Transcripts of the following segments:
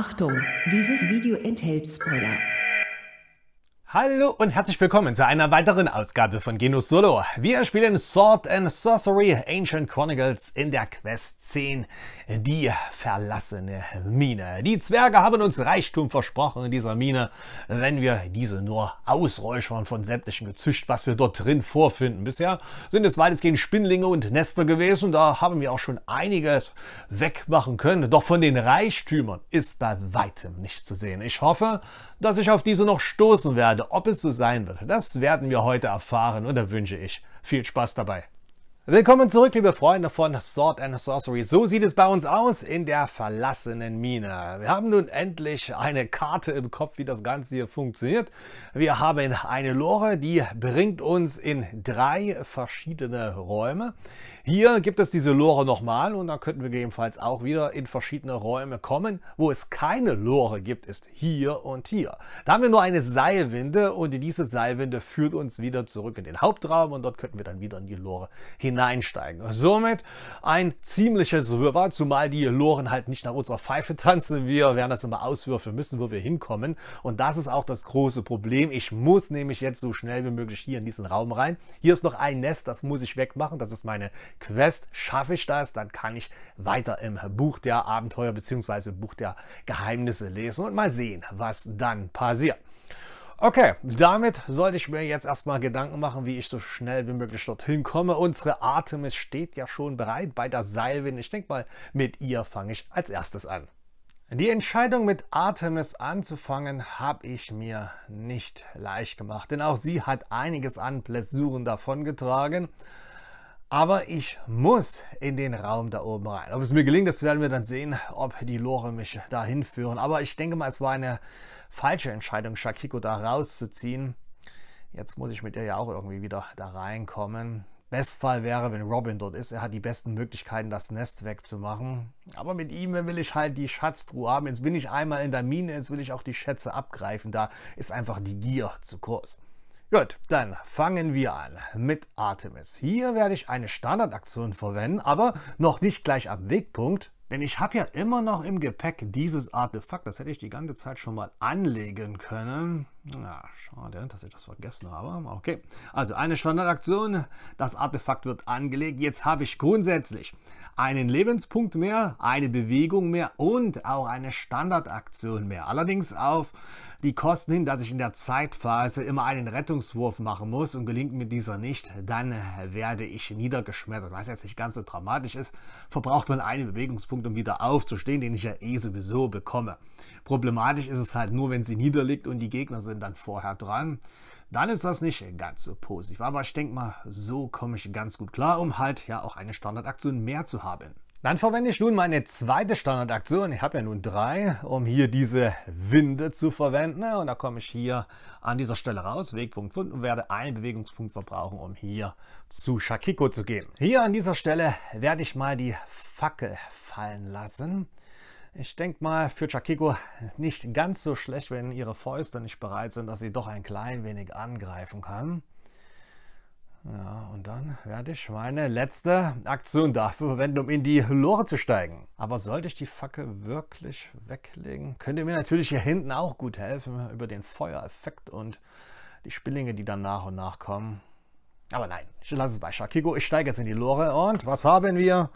Achtung, dieses Video enthält Spoiler. Hallo und herzlich willkommen zu einer weiteren Ausgabe von Genus Solo. Wir spielen Sword and Sorcery Ancient Chronicles in der Quest 10, die verlassene Mine. Die Zwerge haben uns Reichtum versprochen in dieser Mine, wenn wir diese nur ausräuchern von sämtlichen Gezücht, was wir dort drin vorfinden. Bisher sind es weitestgehend Spinnlinge und Nester gewesen, da haben wir auch schon einiges wegmachen können. Doch von den Reichtümern ist bei weitem nichts zu sehen. Ich hoffe, dass ich auf diese noch stoßen werde Erde. Ob es so sein wird, das werden wir heute erfahren und da wünsche ich viel Spaß dabei. Willkommen zurück, liebe Freunde von Sword and Sorcery. So sieht es bei uns aus in der verlassenen Mine. Wir haben nun endlich eine Karte im Kopf, wie das Ganze hier funktioniert. Wir haben eine Lore, die bringt uns in drei verschiedene Räume. Hier gibt es diese Lore nochmal und da könnten wir gegebenenfalls auch wieder in verschiedene Räume kommen. Wo es keine Lore gibt, ist hier und hier. Da haben wir nur eine Seilwinde und diese Seilwinde führt uns wieder zurück in den Hauptraum und dort könnten wir dann wieder in die Lore hinein hineinsteigen. Somit ein ziemliches Wirrwarr, zumal die Loren halt nicht nach unserer Pfeife tanzen. Wir werden das immer auswürfen müssen, wo wir hinkommen. Und das ist auch das große Problem. Ich muss nämlich jetzt so schnell wie möglich hier in diesen Raum rein. Hier ist noch ein Nest, das muss ich wegmachen. Das ist meine Quest. Schaffe ich das, dann kann ich weiter im Buch der Abenteuer bzw. Buch der Geheimnisse lesen und mal sehen, was dann passiert. Okay, damit sollte ich mir jetzt erstmal Gedanken machen, wie ich so schnell wie möglich dorthin komme. Unsere Artemis steht ja schon bereit bei der Seilwind. Ich denke mal, mit ihr fange ich als erstes an. Die Entscheidung mit Artemis anzufangen, habe ich mir nicht leicht gemacht, denn auch sie hat einiges an Blessuren davongetragen. Aber ich muss in den Raum da oben rein. Ob es mir gelingt, das werden wir dann sehen, ob die Lore mich dahin führen. Aber ich denke mal, es war eine falsche Entscheidung, Shakiko da rauszuziehen. Jetzt muss ich mit ihr ja auch irgendwie wieder da reinkommen. Bestfall wäre, wenn Robin dort ist. Er hat die besten Möglichkeiten, das Nest wegzumachen. Aber mit ihm will ich halt die Schatztruhe haben. Jetzt bin ich einmal in der Mine, jetzt will ich auch die Schätze abgreifen. Da ist einfach die Gier zu kurz. Gut, dann fangen wir an mit Artemis. Hier werde ich eine Standardaktion verwenden, aber noch nicht gleich am Wegpunkt, denn ich habe ja immer noch im Gepäck dieses Artefakt, das hätte ich die ganze Zeit schon mal anlegen können. Na, schade, dass ich das vergessen habe. Okay, also eine Standardaktion. Das Artefakt wird angelegt. Jetzt habe ich grundsätzlich einen Lebenspunkt mehr, eine Bewegung mehr und auch eine Standardaktion mehr. Allerdings auf die Kosten hin, dass ich in der Zeitphase immer einen Rettungswurf machen muss und gelingt mir dieser nicht, dann werde ich niedergeschmettert. Was jetzt nicht ganz so dramatisch ist, verbraucht man einen Bewegungspunkt, um wieder aufzustehen, den ich ja eh sowieso bekomme. Problematisch ist es halt nur, wenn sie niederliegt und die Gegner sind sind dann vorher dran, dann ist das nicht ganz so positiv. Aber ich denke mal, so komme ich ganz gut klar, um halt ja auch eine Standardaktion mehr zu haben. Dann verwende ich nun meine zweite Standardaktion. Ich habe ja nun drei, um hier diese Winde zu verwenden. Und da komme ich hier an dieser Stelle raus, Wegpunkt gefunden und werde einen Bewegungspunkt verbrauchen, um hier zu Shakiko zu gehen. Hier an dieser Stelle werde ich mal die Fackel fallen lassen. Ich denke mal, für Chakiko nicht ganz so schlecht, wenn ihre Fäuste nicht bereit sind, dass sie doch ein klein wenig angreifen kann. Ja, und dann werde ich meine letzte Aktion dafür verwenden, um in die Lore zu steigen. Aber sollte ich die Fackel wirklich weglegen, könnte mir natürlich hier hinten auch gut helfen, über den Feuereffekt und die Spillinge, die dann nach und nach kommen. Aber nein, ich lasse es bei Shakiko. Ich steige jetzt in die Lore und was haben wir?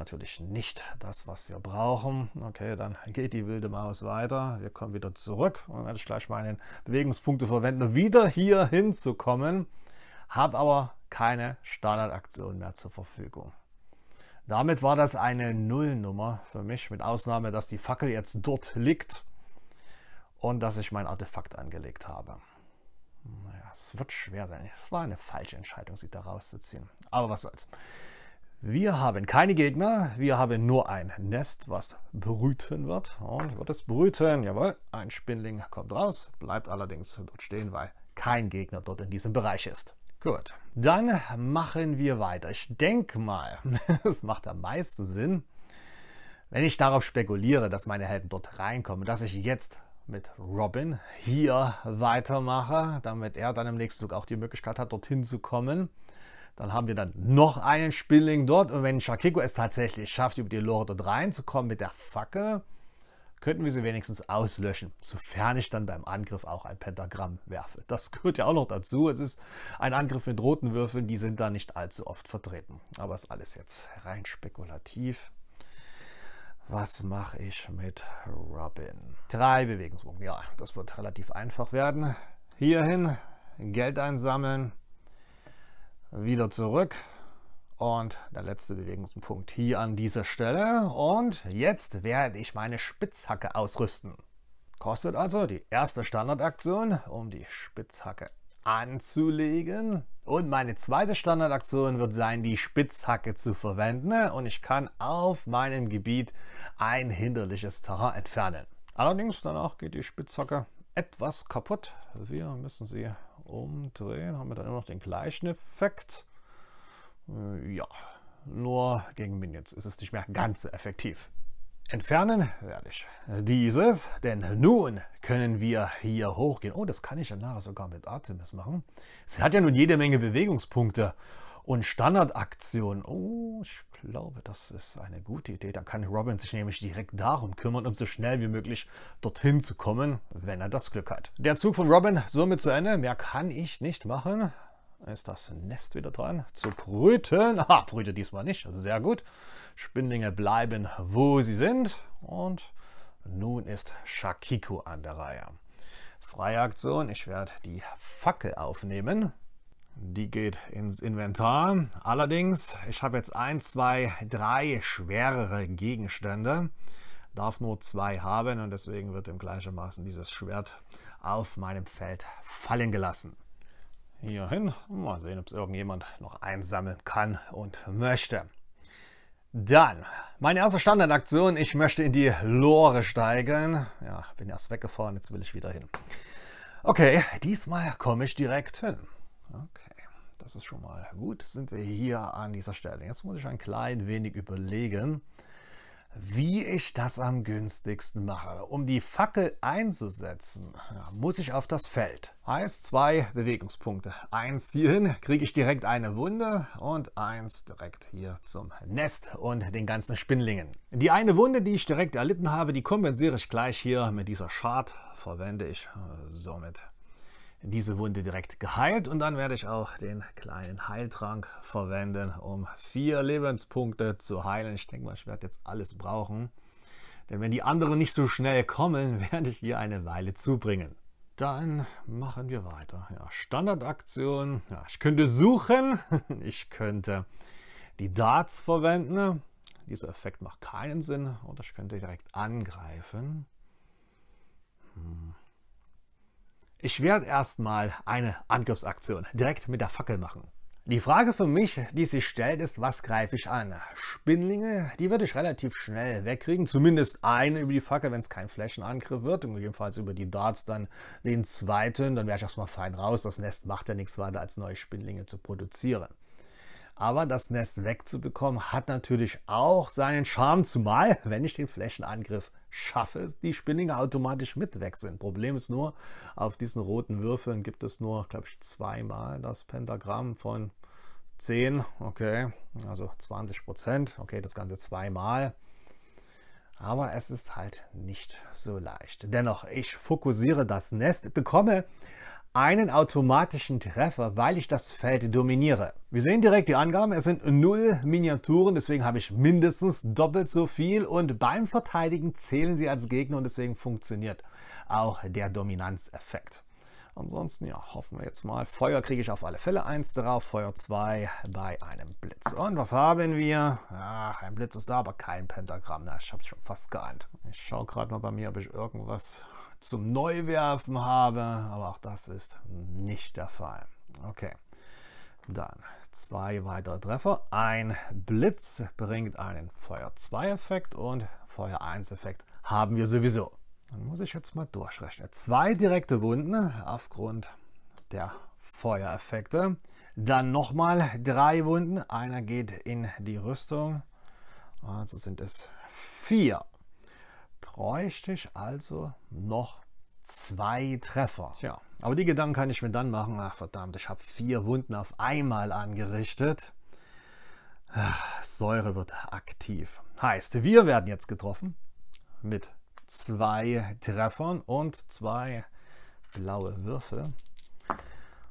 natürlich nicht das, was wir brauchen. Okay, dann geht die wilde Maus weiter. Wir kommen wieder zurück und werde ich gleich meinen Bewegungspunkte verwenden, um wieder hier hinzukommen. Habe aber keine Standardaktion mehr zur Verfügung. Damit war das eine Nullnummer für mich, mit Ausnahme, dass die Fackel jetzt dort liegt und dass ich mein Artefakt angelegt habe. Naja, es wird schwer sein. Es war eine falsche Entscheidung, sie da rauszuziehen. Aber was soll's. Wir haben keine Gegner, wir haben nur ein Nest, was brüten wird. Und wird es brüten, jawohl, ein Spinnling kommt raus, bleibt allerdings dort stehen, weil kein Gegner dort in diesem Bereich ist. Gut, dann machen wir weiter. Ich denke mal, es macht am meisten Sinn, wenn ich darauf spekuliere, dass meine Helden dort reinkommen, dass ich jetzt mit Robin hier weitermache, damit er dann im nächsten Zug auch die Möglichkeit hat, dorthin zu kommen. Dann haben wir dann noch einen Spinning dort. Und wenn Shakiko es tatsächlich schafft, über die Lore dort reinzukommen mit der Facke, könnten wir sie wenigstens auslöschen, sofern ich dann beim Angriff auch ein Pentagramm werfe. Das gehört ja auch noch dazu. Es ist ein Angriff mit roten Würfeln, die sind da nicht allzu oft vertreten. Aber ist alles jetzt rein spekulativ. Was mache ich mit Robin? Drei Bewegungspunkte. Ja, das wird relativ einfach werden. Hierhin Geld einsammeln wieder zurück und der letzte Bewegungspunkt hier an dieser Stelle. Und jetzt werde ich meine Spitzhacke ausrüsten. Kostet also die erste Standardaktion, um die Spitzhacke anzulegen. Und meine zweite Standardaktion wird sein, die Spitzhacke zu verwenden. Und ich kann auf meinem Gebiet ein hinderliches Terrain entfernen. Allerdings danach geht die Spitzhacke etwas kaputt. Wir müssen sie umdrehen, haben wir dann immer noch den gleichen Effekt. Äh, ja, nur gegen Minions ist es nicht mehr ganz so effektiv. Entfernen werde ich dieses, denn nun können wir hier hochgehen. Oh, das kann ich ja nachher sogar mit Artemis machen. Sie hat ja nun jede Menge Bewegungspunkte und Standardaktion. Oh, ich glaube, das ist eine gute Idee. Dann kann Robin sich nämlich direkt darum kümmern, um so schnell wie möglich dorthin zu kommen, wenn er das Glück hat. Der Zug von Robin somit zu Ende. Mehr kann ich nicht machen. Ist das Nest wieder dran? Zu brüten. Ah, brüte diesmal nicht. Sehr gut. Spindlinge bleiben, wo sie sind. Und nun ist Shakiko an der Reihe. Freie Aktion. Ich werde die Fackel aufnehmen die geht ins Inventar. Allerdings, ich habe jetzt 1, 2, 3 schwerere Gegenstände, darf nur zwei haben und deswegen wird im gleichen Maßen dieses Schwert auf meinem Feld fallen gelassen. Hierhin, mal sehen, ob es irgendjemand noch einsammeln kann und möchte. Dann, meine erste Standardaktion, ich möchte in die Lore steigen. Ja, bin erst weggefahren, jetzt will ich wieder hin. Okay, diesmal komme ich direkt hin. Okay. Das ist schon mal gut. Sind wir hier an dieser Stelle. Jetzt muss ich ein klein wenig überlegen, wie ich das am günstigsten mache. Um die Fackel einzusetzen, muss ich auf das Feld. Heißt zwei Bewegungspunkte. Eins hierhin kriege ich direkt eine Wunde und eins direkt hier zum Nest und den ganzen Spinnlingen. Die eine Wunde, die ich direkt erlitten habe, die kompensiere ich gleich hier mit dieser Schad. Verwende ich äh, somit diese Wunde direkt geheilt. Und dann werde ich auch den kleinen Heiltrank verwenden, um vier Lebenspunkte zu heilen. Ich denke mal, ich werde jetzt alles brauchen. Denn wenn die anderen nicht so schnell kommen, werde ich hier eine Weile zubringen. Dann machen wir weiter. Ja, Standardaktion. Ja, ich könnte suchen. Ich könnte die Darts verwenden. Dieser Effekt macht keinen Sinn. Oder ich könnte direkt angreifen. Hm. Ich werde erstmal eine Angriffsaktion direkt mit der Fackel machen. Die Frage für mich, die sich stellt, ist, was greife ich an? Spinnlinge, die würde ich relativ schnell wegkriegen, zumindest eine über die Fackel, wenn es kein Flächenangriff wird, und jedenfalls über die Darts dann den zweiten, dann wäre ich erstmal fein raus, das Nest macht ja nichts weiter, als neue Spinnlinge zu produzieren. Aber das Nest wegzubekommen hat natürlich auch seinen Charme, zumal, wenn ich den Flächenangriff schaffe, die Spinninger automatisch mit weg sind. Problem ist nur, auf diesen roten Würfeln gibt es nur, glaube ich, zweimal das Pentagramm von 10, okay, also 20 Prozent, okay, das Ganze zweimal. Aber es ist halt nicht so leicht. Dennoch, ich fokussiere das Nest, bekomme einen automatischen Treffer, weil ich das Feld dominiere. Wir sehen direkt die Angaben, es sind null Miniaturen, deswegen habe ich mindestens doppelt so viel und beim Verteidigen zählen sie als Gegner und deswegen funktioniert auch der Dominanzeffekt. Ansonsten, ja, hoffen wir jetzt mal. Feuer kriege ich auf alle Fälle eins drauf, Feuer 2 bei einem Blitz. Und was haben wir? Ach, ein Blitz ist da, aber kein Pentagramm. Na, ich habe es schon fast geahnt. Ich schaue gerade mal bei mir, ob ich irgendwas zum Neuwerfen habe, aber auch das ist nicht der Fall. Okay, dann zwei weitere Treffer. Ein Blitz bringt einen Feuer 2 Effekt und Feuer 1 Effekt haben wir sowieso. Dann muss ich jetzt mal durchrechnen. Zwei direkte Wunden aufgrund der Feuereffekte. Dann nochmal drei Wunden. Einer geht in die Rüstung. Also sind es vier bräuchte ich also noch zwei Treffer. Ja, aber die Gedanken kann ich mir dann machen. Ach verdammt, ich habe vier Wunden auf einmal angerichtet. Ach, Säure wird aktiv. Heißt, wir werden jetzt getroffen mit zwei Treffern und zwei blaue Würfel.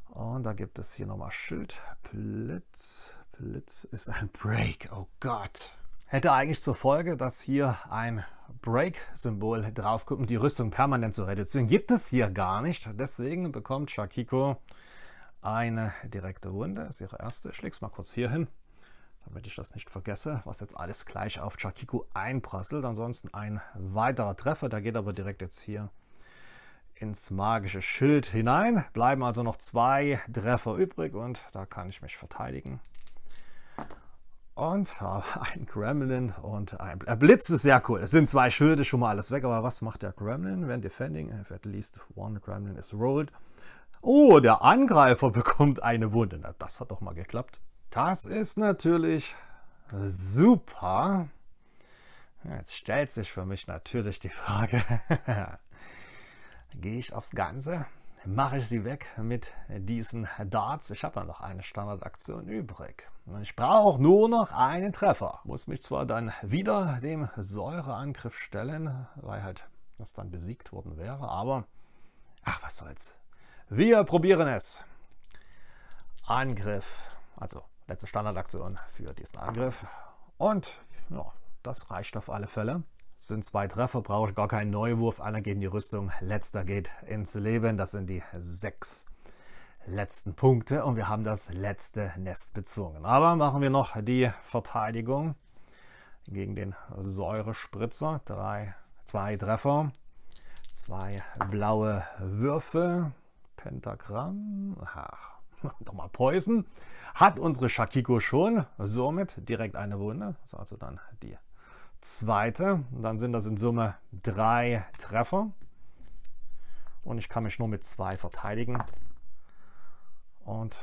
Und da gibt es hier nochmal Schild. Blitz. Blitz ist ein Break. Oh Gott. Hätte eigentlich zur Folge, dass hier ein Break-Symbol draufkommt, um die Rüstung permanent zu reduzieren. Gibt es hier gar nicht. Deswegen bekommt Shakiko eine direkte Runde. Das ist ihre erste. Ich lege es mal kurz hier hin, damit ich das nicht vergesse, was jetzt alles gleich auf Shakiko einprasselt. Ansonsten ein weiterer Treffer. Der geht aber direkt jetzt hier ins magische Schild hinein. Bleiben also noch zwei Treffer übrig und da kann ich mich verteidigen und habe einen Gremlin und ein äh, Blitz ist sehr cool. Es sind zwei Schilde, schon mal alles weg, aber was macht der Gremlin, wenn defending, if at least one Gremlin is rolled? Oh, der Angreifer bekommt eine Wunde. Na, das hat doch mal geklappt. Das ist natürlich super. Jetzt stellt sich für mich natürlich die Frage, gehe ich aufs Ganze? mache ich sie weg mit diesen Darts. Ich habe ja noch eine Standardaktion übrig. Ich brauche nur noch einen Treffer. Muss mich zwar dann wieder dem Säureangriff stellen, weil halt das dann besiegt worden wäre, aber ach, was soll's. Wir probieren es. Angriff, also letzte Standardaktion für diesen Angriff. Und ja, das reicht auf alle Fälle sind zwei Treffer, brauche ich gar keinen Neuwurf. Einer geht in die Rüstung, letzter geht ins Leben. Das sind die sechs letzten Punkte und wir haben das letzte Nest bezwungen. Aber machen wir noch die Verteidigung gegen den Säurespritzer. Drei, zwei Treffer, zwei blaue Würfel, Pentagramm, ach, mal Poison. Hat unsere Shakiko schon, somit direkt eine Wunde. Das ist also dann die zweite. Dann sind das in Summe drei Treffer. Und ich kann mich nur mit zwei verteidigen. Und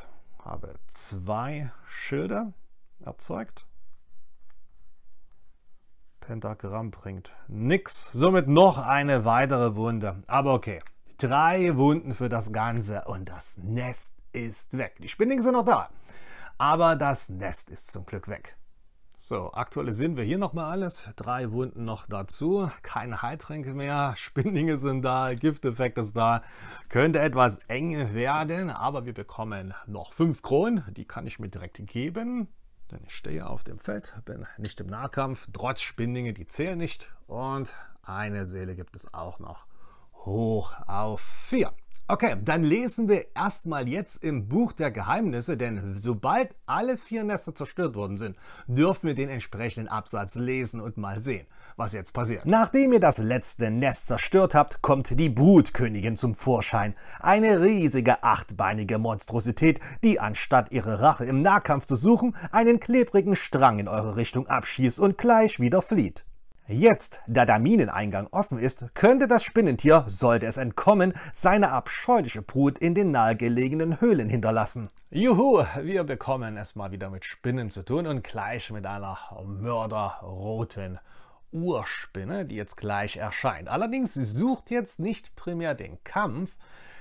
habe zwei Schilde erzeugt. Pentagramm bringt nichts. Somit noch eine weitere Wunde. Aber okay. Drei Wunden für das Ganze und das Nest ist weg. Die Spinningen sind noch da. Aber das Nest ist zum Glück weg. So, aktualisieren wir hier nochmal alles. Drei Wunden noch dazu. Keine Heiltränke mehr. Spinninge sind da. Gifteffekt ist da. Könnte etwas eng werden, aber wir bekommen noch fünf Kronen. Die kann ich mir direkt geben. Denn ich stehe auf dem Feld, bin nicht im Nahkampf. Trotz Spinninge, die zählen nicht. Und eine Seele gibt es auch noch. Hoch auf vier. Okay, dann lesen wir erstmal jetzt im Buch der Geheimnisse, denn sobald alle vier Nester zerstört worden sind, dürfen wir den entsprechenden Absatz lesen und mal sehen, was jetzt passiert. Nachdem ihr das letzte Nest zerstört habt, kommt die Brutkönigin zum Vorschein. Eine riesige achtbeinige Monstrosität, die anstatt ihre Rache im Nahkampf zu suchen, einen klebrigen Strang in eure Richtung abschießt und gleich wieder flieht. Jetzt, da der Mineneingang offen ist, könnte das Spinnentier, sollte es entkommen, seine abscheuliche Brut in den nahegelegenen Höhlen hinterlassen. Juhu, wir bekommen es mal wieder mit Spinnen zu tun und gleich mit einer mörderroten Urspinne, die jetzt gleich erscheint. Allerdings sucht jetzt nicht primär den Kampf,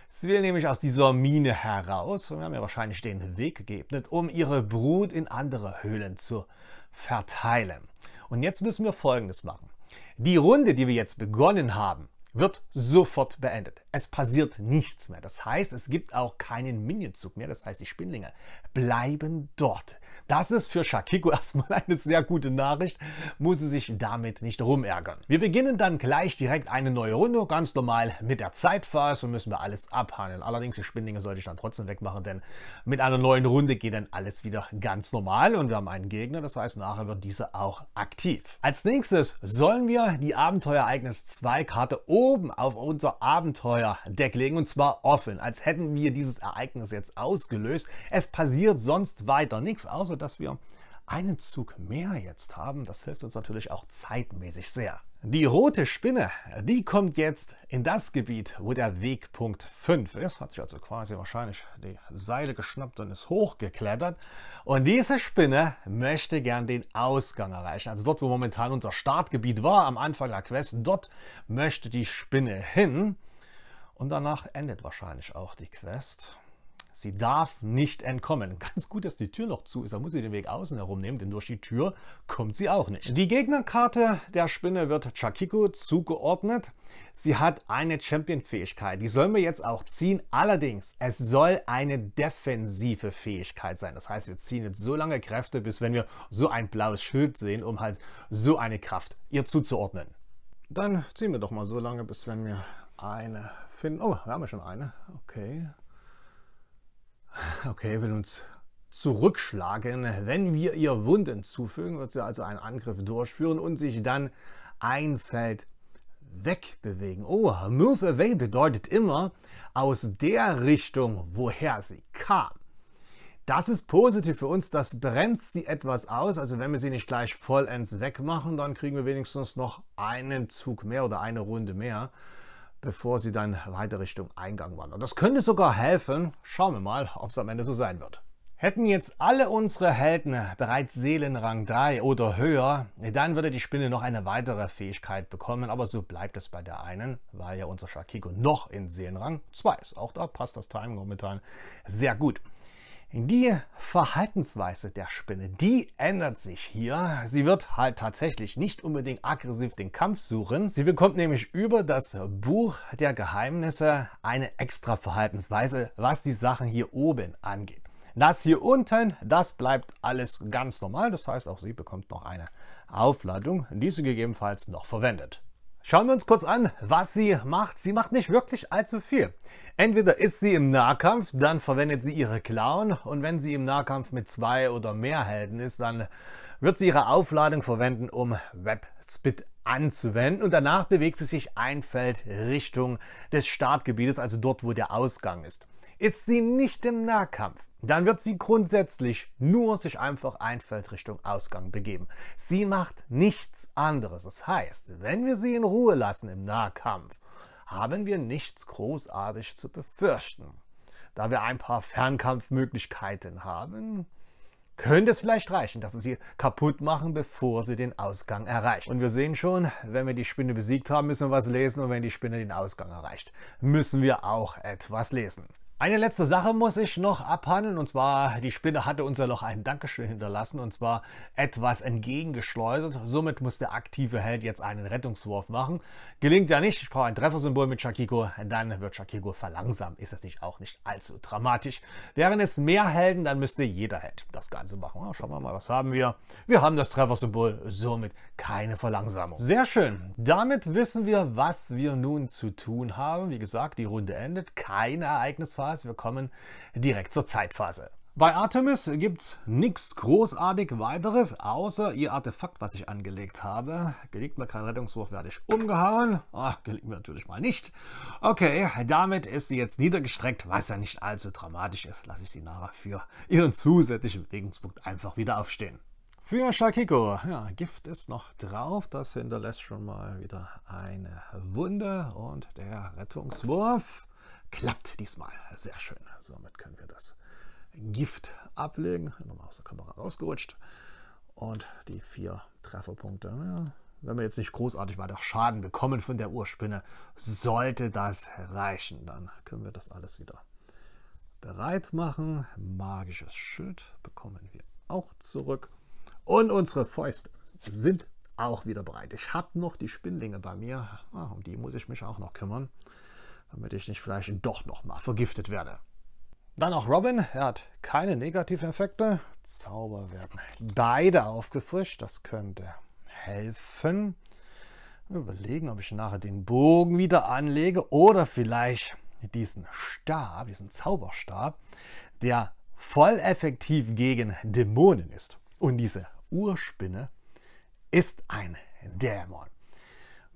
Sie will nämlich aus dieser Mine heraus und wir haben ihr wahrscheinlich den Weg geebnet, um ihre Brut in andere Höhlen zu verteilen. Und jetzt müssen wir Folgendes machen. Die Runde, die wir jetzt begonnen haben, wird sofort beendet. Es passiert nichts mehr. Das heißt, es gibt auch keinen Minionzug mehr. Das heißt, die Spinnlinge bleiben dort. Das ist für Shakiko erstmal eine sehr gute Nachricht. Muss sie sich damit nicht rumärgern. Wir beginnen dann gleich direkt eine neue Runde. Ganz normal mit der Zeitphase müssen wir alles abhandeln. Allerdings, die Spinnlinge sollte ich dann trotzdem wegmachen, denn mit einer neuen Runde geht dann alles wieder ganz normal. Und wir haben einen Gegner. Das heißt, nachher wird dieser auch aktiv. Als nächstes sollen wir die Abenteuerereignis 2 Karte oben oben auf unser Abenteuerdeck legen und zwar offen, als hätten wir dieses Ereignis jetzt ausgelöst. Es passiert sonst weiter nichts, außer dass wir einen Zug mehr jetzt haben. Das hilft uns natürlich auch zeitmäßig sehr. Die rote Spinne, die kommt jetzt in das Gebiet, wo der Wegpunkt 5 ist. Hat sich also quasi wahrscheinlich die Seile geschnappt und ist hochgeklettert. Und diese Spinne möchte gern den Ausgang erreichen. Also dort, wo momentan unser Startgebiet war, am Anfang der Quest, dort möchte die Spinne hin. Und danach endet wahrscheinlich auch die Quest. Sie darf nicht entkommen. Ganz gut, dass die Tür noch zu ist. Da muss sie den Weg außen herum nehmen, denn durch die Tür kommt sie auch nicht. Die Gegnerkarte der Spinne wird Chakiko zugeordnet. Sie hat eine Champion-Fähigkeit. Die sollen wir jetzt auch ziehen. Allerdings, es soll eine defensive Fähigkeit sein. Das heißt, wir ziehen jetzt so lange Kräfte, bis wenn wir so ein blaues Schild sehen, um halt so eine Kraft ihr zuzuordnen. Dann ziehen wir doch mal so lange, bis wenn wir eine finden. Oh, wir haben ja schon eine. Okay okay, will uns zurückschlagen. Wenn wir ihr Wunden zufügen, wird sie also einen Angriff durchführen und sich dann ein Feld wegbewegen. Oh, move away bedeutet immer aus der Richtung, woher sie kam. Das ist positiv für uns, das bremst sie etwas aus. Also wenn wir sie nicht gleich vollends wegmachen, dann kriegen wir wenigstens noch einen Zug mehr oder eine Runde mehr bevor sie dann weiter Richtung Eingang wandern. Das könnte sogar helfen. Schauen wir mal, ob es am Ende so sein wird. Hätten jetzt alle unsere Helden bereits Seelenrang 3 oder höher, dann würde die Spinne noch eine weitere Fähigkeit bekommen, aber so bleibt es bei der einen, weil ja unser Shakiko noch in Seelenrang 2 ist. Auch da passt das Timing momentan sehr gut. Die Verhaltensweise der Spinne, die ändert sich hier. Sie wird halt tatsächlich nicht unbedingt aggressiv den Kampf suchen. Sie bekommt nämlich über das Buch der Geheimnisse eine extra Verhaltensweise, was die Sachen hier oben angeht. Das hier unten, das bleibt alles ganz normal. Das heißt, auch sie bekommt noch eine Aufladung, die sie gegebenenfalls noch verwendet. Schauen wir uns kurz an, was sie macht. Sie macht nicht wirklich allzu viel. Entweder ist sie im Nahkampf, dann verwendet sie ihre Klauen und wenn sie im Nahkampf mit zwei oder mehr Helden ist, dann wird sie ihre Aufladung verwenden, um Webspit anzuwenden und danach bewegt sie sich ein Feld Richtung des Startgebietes, also dort, wo der Ausgang ist. Ist sie nicht im Nahkampf, dann wird sie grundsätzlich nur sich einfach einfällt Richtung Ausgang begeben. Sie macht nichts anderes. Das heißt, wenn wir sie in Ruhe lassen im Nahkampf, haben wir nichts großartig zu befürchten. Da wir ein paar Fernkampfmöglichkeiten haben, könnte es vielleicht reichen, dass wir sie kaputt machen, bevor sie den Ausgang erreicht. Und wir sehen schon, wenn wir die Spinne besiegt haben, müssen wir was lesen und wenn die Spinne den Ausgang erreicht, müssen wir auch etwas lesen. Eine letzte Sache muss ich noch abhandeln und zwar die Spinne hatte uns ja noch ein Dankeschön hinterlassen und zwar etwas entgegengeschleudert. Somit muss der aktive Held jetzt einen Rettungswurf machen. Gelingt ja nicht, ich brauche ein Treffersymbol mit Shakiko, dann wird Shakiko verlangsamt. Ist das nicht auch nicht allzu dramatisch? Wären es mehr Helden, dann müsste jeder Held das Ganze machen. Ja, schauen wir mal, was haben wir? Wir haben das Treffersymbol, somit keine Verlangsamung. Sehr schön. Damit wissen wir, was wir nun zu tun haben. Wie gesagt, die Runde endet. Keine Ereignisphase Zeitphase, wir kommen direkt zur Zeitphase. Bei Artemis gibt's nichts großartig weiteres, außer ihr Artefakt, was ich angelegt habe. Gelingt mir kein Rettungswurf, werde ich umgehauen. Ah, gelingt mir natürlich mal nicht. Okay, damit ist sie jetzt niedergestreckt, was ja nicht allzu dramatisch ist. Lasse ich sie nachher für ihren zusätzlichen Bewegungspunkt einfach wieder aufstehen. Für Shakiko, ja, Gift ist noch drauf, das hinterlässt schon mal wieder eine Wunde und der Rettungswurf klappt diesmal. Sehr schön. Somit können wir das Gift ablegen. Nochmal aus der Kamera rausgerutscht. Und die vier Trefferpunkte. Ja, wenn wir jetzt nicht großartig weiter Schaden bekommen von der Urspinne, sollte das reichen. Dann können wir das alles wieder bereit machen. Magisches Schild bekommen wir auch zurück. Und unsere Fäuste sind auch wieder bereit. Ich habe noch die Spinnlinge bei mir. Ah, um die muss ich mich auch noch kümmern damit ich nicht vielleicht doch nochmal vergiftet werde. Dann auch Robin, er hat keine negativen Effekte. Zauber werden beide aufgefrischt, das könnte helfen. Überlegen, ob ich nachher den Bogen wieder anlege oder vielleicht diesen Stab, diesen Zauberstab, der voll effektiv gegen Dämonen ist. Und diese Urspinne ist ein Dämon.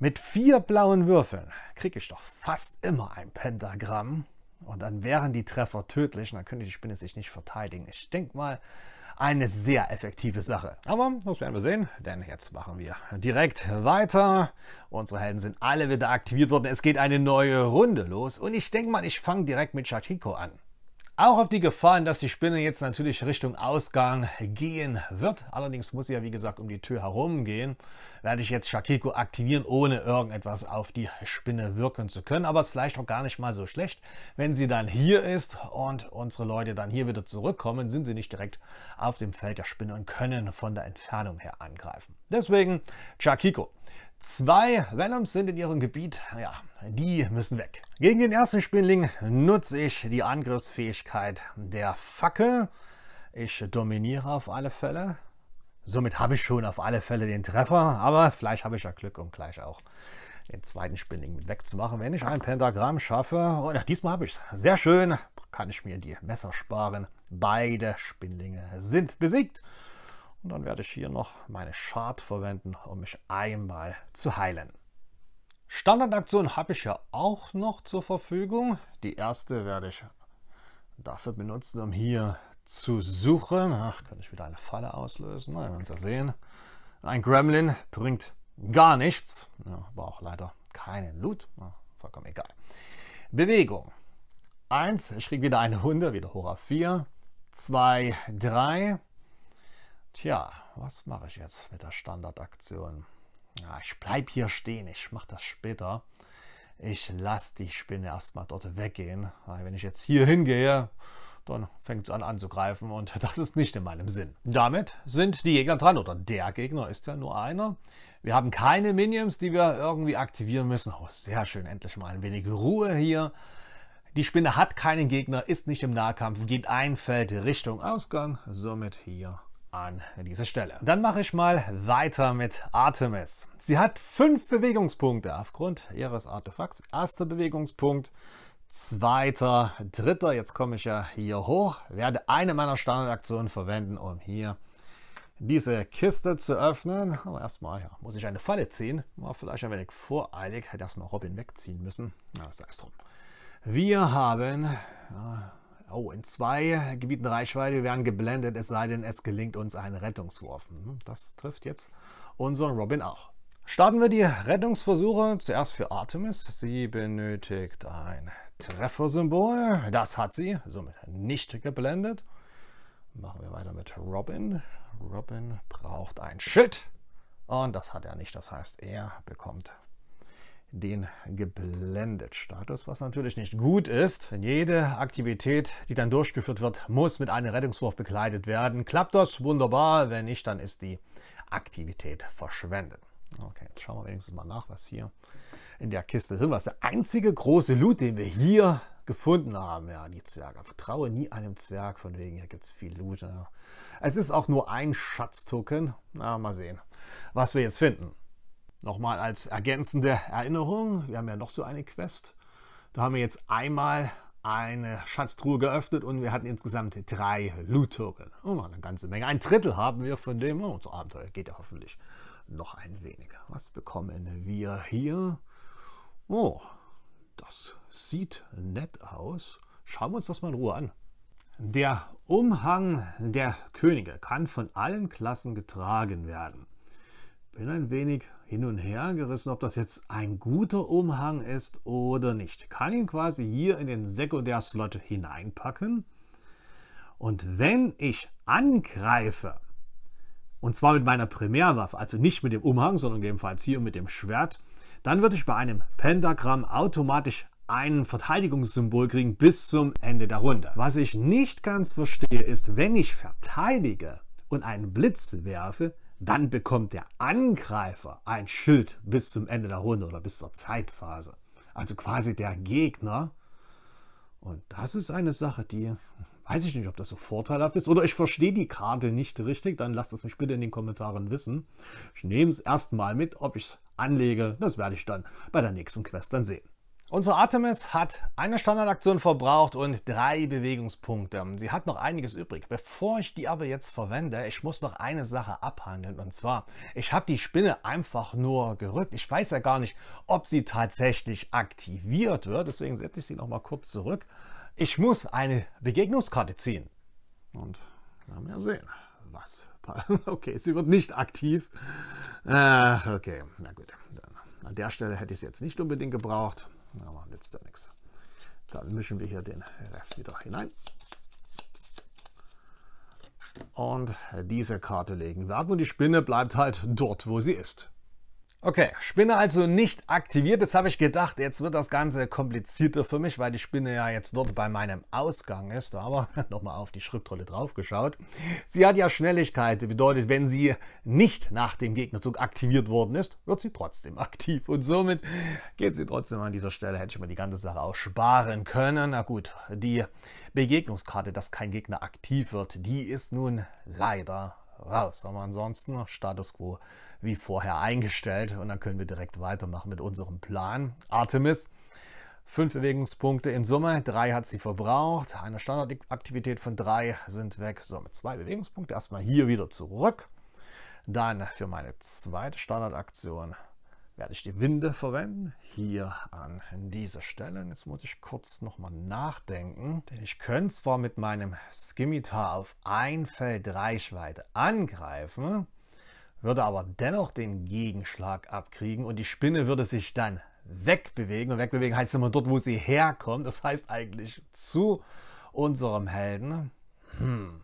Mit vier blauen Würfeln kriege ich doch fast immer ein Pentagramm. Und dann wären die Treffer tödlich und dann könnte die Spinne sich nicht verteidigen. Ich denke mal, eine sehr effektive Sache. Aber das werden wir sehen, denn jetzt machen wir direkt weiter. Unsere Helden sind alle wieder aktiviert worden. Es geht eine neue Runde los. Und ich denke mal, ich fange direkt mit Shachiko an. Auch auf die Gefahren, dass die Spinne jetzt natürlich Richtung Ausgang gehen wird. Allerdings muss sie ja wie gesagt um die Tür herumgehen. Werde ich jetzt Shakiko aktivieren, ohne irgendetwas auf die Spinne wirken zu können. Aber es ist vielleicht auch gar nicht mal so schlecht, wenn sie dann hier ist und unsere Leute dann hier wieder zurückkommen, sind sie nicht direkt auf dem Feld der Spinne und können von der Entfernung her angreifen. Deswegen Shakiko. Zwei Venoms sind in ihrem Gebiet, ja, die müssen weg. Gegen den ersten Spinnling nutze ich die Angriffsfähigkeit der Fackel. Ich dominiere auf alle Fälle. Somit habe ich schon auf alle Fälle den Treffer, aber vielleicht habe ich ja Glück, um gleich auch den zweiten Spinnling wegzumachen, wenn ich ein Pentagramm schaffe. Und diesmal habe ich es. Sehr schön, kann ich mir die Messer sparen. Beide Spinnlinge sind besiegt. Und dann werde ich hier noch meine Shard verwenden, um mich einmal zu heilen. Standardaktion habe ich ja auch noch zur Verfügung. Die erste werde ich dafür benutzen, um hier zu suchen. Ach, kann ich wieder eine Falle auslösen? Na, wir werden es ja sehen. Ein Gremlin bringt gar nichts. Ja, aber auch leider keinen Loot. Ja, vollkommen egal. Bewegung. 1, ich kriege wieder eine Hunde, wieder Hora 4. 2, 3. Tja, was mache ich jetzt mit der Standardaktion? Ja, ich bleibe hier stehen, ich mache das später. Ich lasse die Spinne erstmal dort weggehen. Weil wenn ich jetzt hier hingehe, dann fängt es an anzugreifen und das ist nicht in meinem Sinn. Damit sind die Gegner dran oder der Gegner ist ja nur einer. Wir haben keine Minions, die wir irgendwie aktivieren müssen. Oh, sehr schön, endlich mal ein wenig Ruhe hier. Die Spinne hat keinen Gegner, ist nicht im Nahkampf, geht ein Feld Richtung Ausgang, somit hier an dieser Stelle. Dann mache ich mal weiter mit Artemis. Sie hat fünf Bewegungspunkte aufgrund ihres Artefakts. Erster Bewegungspunkt, zweiter, dritter. Jetzt komme ich ja hier hoch, werde eine meiner Standardaktionen verwenden, um hier diese Kiste zu öffnen. Aber erstmal ja, muss ich eine Falle ziehen. War vielleicht ein wenig voreilig, hätte erstmal Robin wegziehen müssen. Na, sei es drum. Wir haben ja, Oh, in zwei Gebieten Reichweite. Wir werden geblendet, es sei denn, es gelingt uns ein Rettungswurf. Hm, das trifft jetzt unseren Robin auch. Starten wir die Rettungsversuche. Zuerst für Artemis. Sie benötigt ein Treffersymbol. Das hat sie, somit nicht geblendet. Machen wir weiter mit Robin. Robin braucht ein Schild. Und das hat er nicht. Das heißt, er bekommt den Geblendet-Status, was natürlich nicht gut ist, denn jede Aktivität, die dann durchgeführt wird, muss mit einem Rettungswurf bekleidet werden. Klappt das? Wunderbar. Wenn nicht, dann ist die Aktivität verschwendet. Okay, jetzt schauen wir wenigstens mal nach, was hier in der Kiste drin war. der einzige große Loot, den wir hier gefunden haben. Ja, die Zwerge. Vertraue nie einem Zwerg, von wegen, hier gibt es viel Loot. Ja. Es ist auch nur ein Schatztoken. Na, mal sehen, was wir jetzt finden. Nochmal als ergänzende Erinnerung, wir haben ja noch so eine Quest. Da haben wir jetzt einmal eine Schatztruhe geöffnet und wir hatten insgesamt drei Loot-Token. Oh, eine ganze Menge. Ein Drittel haben wir von dem. Oh, unser Abenteuer geht ja hoffentlich noch ein wenig. Was bekommen wir hier? Oh, das sieht nett aus. Schauen wir uns das mal in Ruhe an. Der Umhang der Könige kann von allen Klassen getragen werden bin ein wenig hin und her gerissen, ob das jetzt ein guter Umhang ist oder nicht. Kann ihn quasi hier in den Sekundärslot hineinpacken. Und wenn ich angreife, und zwar mit meiner Primärwaffe, also nicht mit dem Umhang, sondern gegebenenfalls hier mit dem Schwert, dann würde ich bei einem Pentagramm automatisch ein Verteidigungssymbol kriegen bis zum Ende der Runde. Was ich nicht ganz verstehe ist, wenn ich verteidige und einen Blitz werfe, dann bekommt der Angreifer ein Schild bis zum Ende der Runde oder bis zur Zeitphase. Also quasi der Gegner. Und das ist eine Sache, die weiß ich nicht, ob das so vorteilhaft ist oder ich verstehe die Karte nicht richtig, dann lasst es mich bitte in den Kommentaren wissen. Ich nehme es erstmal mit, ob ich es anlege, das werde ich dann bei der nächsten Quest dann sehen. Unsere Artemis hat eine Standardaktion verbraucht und drei Bewegungspunkte. Sie hat noch einiges übrig. Bevor ich die aber jetzt verwende, ich muss noch eine Sache abhandeln. Und zwar, ich habe die Spinne einfach nur gerückt. Ich weiß ja gar nicht, ob sie tatsächlich aktiviert wird. Deswegen setze ich sie nochmal kurz zurück. Ich muss eine Begegnungskarte ziehen. Und na, mal sehen, was... Okay, sie wird nicht aktiv. Äh, okay, na gut. An der Stelle hätte ich es jetzt nicht unbedingt gebraucht aber nützt ja nichts. Dann mischen wir hier den Rest wieder hinein. Und diese Karte legen. Wir Werken und die Spinne bleibt halt dort, wo sie ist. Okay, Spinne also nicht aktiviert. Jetzt habe ich gedacht, jetzt wird das Ganze komplizierter für mich, weil die Spinne ja jetzt dort bei meinem Ausgang ist. Aber nochmal auf die Schriftrolle drauf geschaut. Sie hat ja Schnelligkeit, bedeutet, wenn sie nicht nach dem Gegnerzug aktiviert worden ist, wird sie trotzdem aktiv. Und somit geht sie trotzdem an dieser Stelle. Hätte ich mir die ganze Sache auch sparen können. Na gut, die Begegnungskarte, dass kein Gegner aktiv wird, die ist nun leider raus. Aber ansonsten Status quo wie vorher eingestellt und dann können wir direkt weitermachen mit unserem Plan. Artemis. Fünf Bewegungspunkte in Summe, drei hat sie verbraucht, eine Standardaktivität von drei sind weg, somit zwei Bewegungspunkte. Erstmal hier wieder zurück. Dann für meine zweite Standardaktion werde ich die Winde verwenden. Hier an dieser Stelle. Und jetzt muss ich kurz nochmal nachdenken. Denn ich könnte zwar mit meinem Skimitar auf ein Feld Reichweite angreifen, würde aber dennoch den Gegenschlag abkriegen und die Spinne würde sich dann wegbewegen. Und wegbewegen heißt immer dort, wo sie herkommt. Das heißt eigentlich zu unserem Helden. Hm.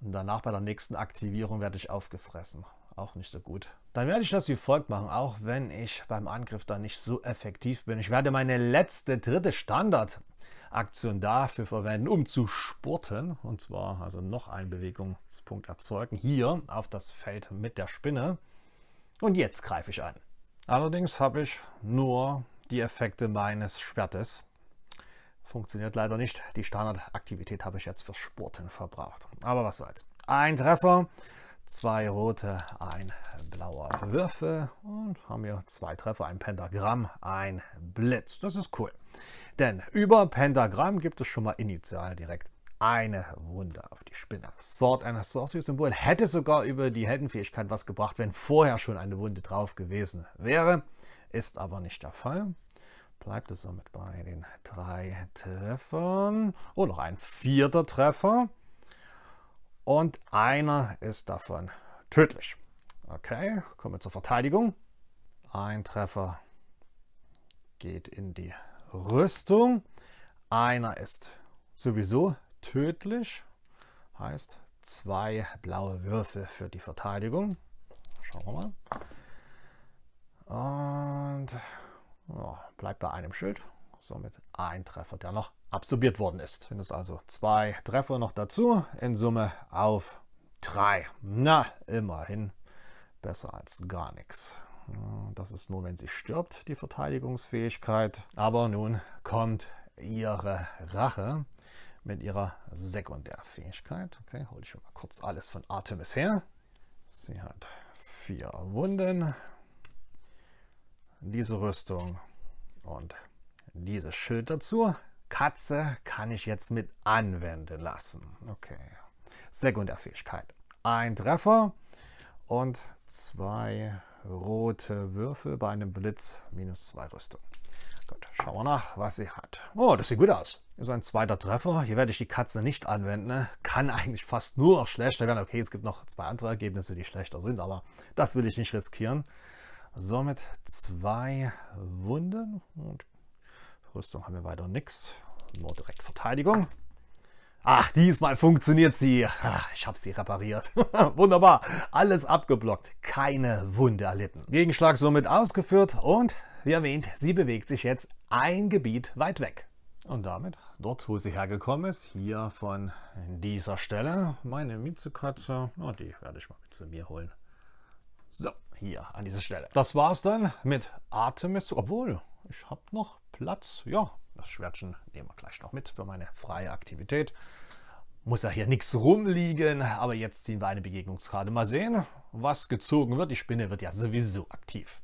Und danach bei der nächsten Aktivierung werde ich aufgefressen auch nicht so gut. Dann werde ich das wie folgt machen, auch wenn ich beim Angriff da nicht so effektiv bin. Ich werde meine letzte dritte Standardaktion dafür verwenden, um zu spurten. Und zwar also noch einen Bewegungspunkt erzeugen, hier auf das Feld mit der Spinne. Und jetzt greife ich an. Allerdings habe ich nur die Effekte meines Schwertes. Funktioniert leider nicht. Die Standardaktivität habe ich jetzt fürs Spurten verbraucht. Aber was soll's. Ein Treffer zwei rote, ein blauer Würfel und haben hier zwei Treffer, ein Pentagramm, ein Blitz. Das ist cool. Denn über Pentagramm gibt es schon mal initial direkt eine Wunde auf die Spinne. Sword and Sorcery Symbol hätte sogar über die Heldenfähigkeit was gebracht, wenn vorher schon eine Wunde drauf gewesen wäre. Ist aber nicht der Fall. Bleibt es somit bei den drei Treffern. Oh, noch ein vierter Treffer und einer ist davon tödlich. Okay, kommen wir zur Verteidigung. Ein Treffer geht in die Rüstung. Einer ist sowieso tödlich, heißt zwei blaue Würfel für die Verteidigung. Schauen wir mal. Und ja, bleibt bei einem Schild. Somit ein Treffer, der noch absorbiert worden ist. Sind es also zwei Treffer noch dazu, in Summe auf drei. Na, immerhin besser als gar nichts. Hm, das ist nur, wenn sie stirbt, die Verteidigungsfähigkeit. Aber nun kommt ihre Rache mit ihrer Sekundärfähigkeit. Okay, hole ich mal kurz alles von Artemis her. Sie hat vier Wunden, diese Rüstung und dieses Schild dazu. Katze kann ich jetzt mit anwenden lassen. Okay. Sekundärfähigkeit. Ein Treffer und zwei rote Würfel bei einem Blitz minus zwei Rüstung. Gut, schauen wir nach, was sie hat. Oh, das sieht gut aus. Ist ein zweiter Treffer. Hier werde ich die Katze nicht anwenden. Kann eigentlich fast nur noch schlechter werden. Okay, es gibt noch zwei andere Ergebnisse, die schlechter sind, aber das will ich nicht riskieren. Somit zwei Wunden und Rüstung haben wir weiter nichts. Nur direkt Verteidigung. Ach, diesmal funktioniert sie. Ich habe sie repariert. Wunderbar. Alles abgeblockt. Keine Wunde erlitten. Gegenschlag somit ausgeführt und, wie erwähnt, sie bewegt sich jetzt ein Gebiet weit weg. Und damit, dort wo sie hergekommen ist, hier von dieser Stelle, meine Mietzekatze, oh, die werde ich mal mit zu mir holen. So, hier an dieser Stelle. Das war's dann mit Artemis, obwohl, ich habe noch Platz. Ja, das Schwertchen nehmen wir gleich noch mit für meine freie Aktivität. Muss ja hier nichts rumliegen, aber jetzt ziehen wir eine Begegnungskarte. Mal sehen, was gezogen wird. Die Spinne wird ja sowieso aktiv.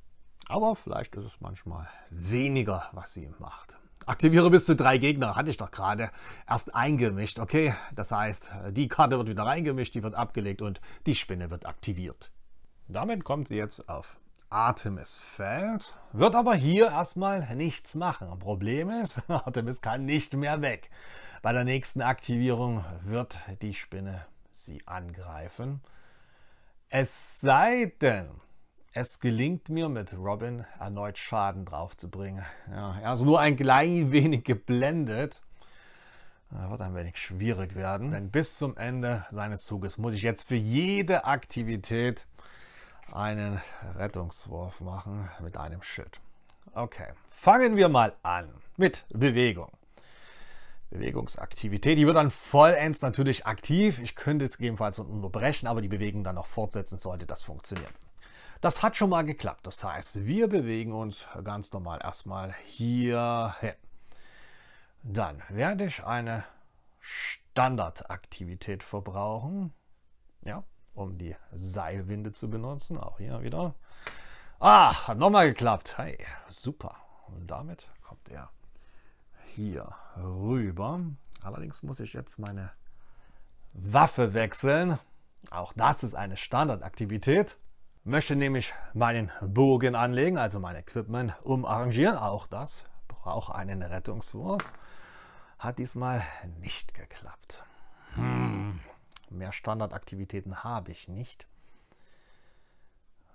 Aber vielleicht ist es manchmal weniger, was sie macht. Aktiviere bis zu drei Gegner, hatte ich doch gerade erst eingemischt. Okay, das heißt, die Karte wird wieder reingemischt, die wird abgelegt und die Spinne wird aktiviert. Damit kommt sie jetzt auf Artemis fällt, wird aber hier erstmal nichts machen. Problem ist, Artemis kann nicht mehr weg. Bei der nächsten Aktivierung wird die Spinne sie angreifen. Es sei denn, es gelingt mir mit Robin erneut Schaden draufzubringen. Ja, er ist nur ein klein wenig geblendet. Das wird ein wenig schwierig werden, denn bis zum Ende seines Zuges muss ich jetzt für jede Aktivität einen Rettungswurf machen mit einem Schild. Okay, fangen wir mal an mit Bewegung. Bewegungsaktivität. Die wird dann vollends natürlich aktiv. Ich könnte es gegebenenfalls unterbrechen, aber die Bewegung dann noch fortsetzen, sollte das funktionieren. Das hat schon mal geklappt. Das heißt, wir bewegen uns ganz normal erstmal hier hin. Dann werde ich eine Standardaktivität verbrauchen. Ja, um die Seilwinde zu benutzen. Auch hier wieder. Ah, hat nochmal geklappt. Hey, super. Und damit kommt er hier rüber. Allerdings muss ich jetzt meine Waffe wechseln. Auch das ist eine Standardaktivität. Möchte nämlich meinen Bogen anlegen, also mein Equipment umarrangieren. Auch das braucht einen Rettungswurf. Hat diesmal nicht geklappt. Hm. Mehr Standardaktivitäten habe ich nicht.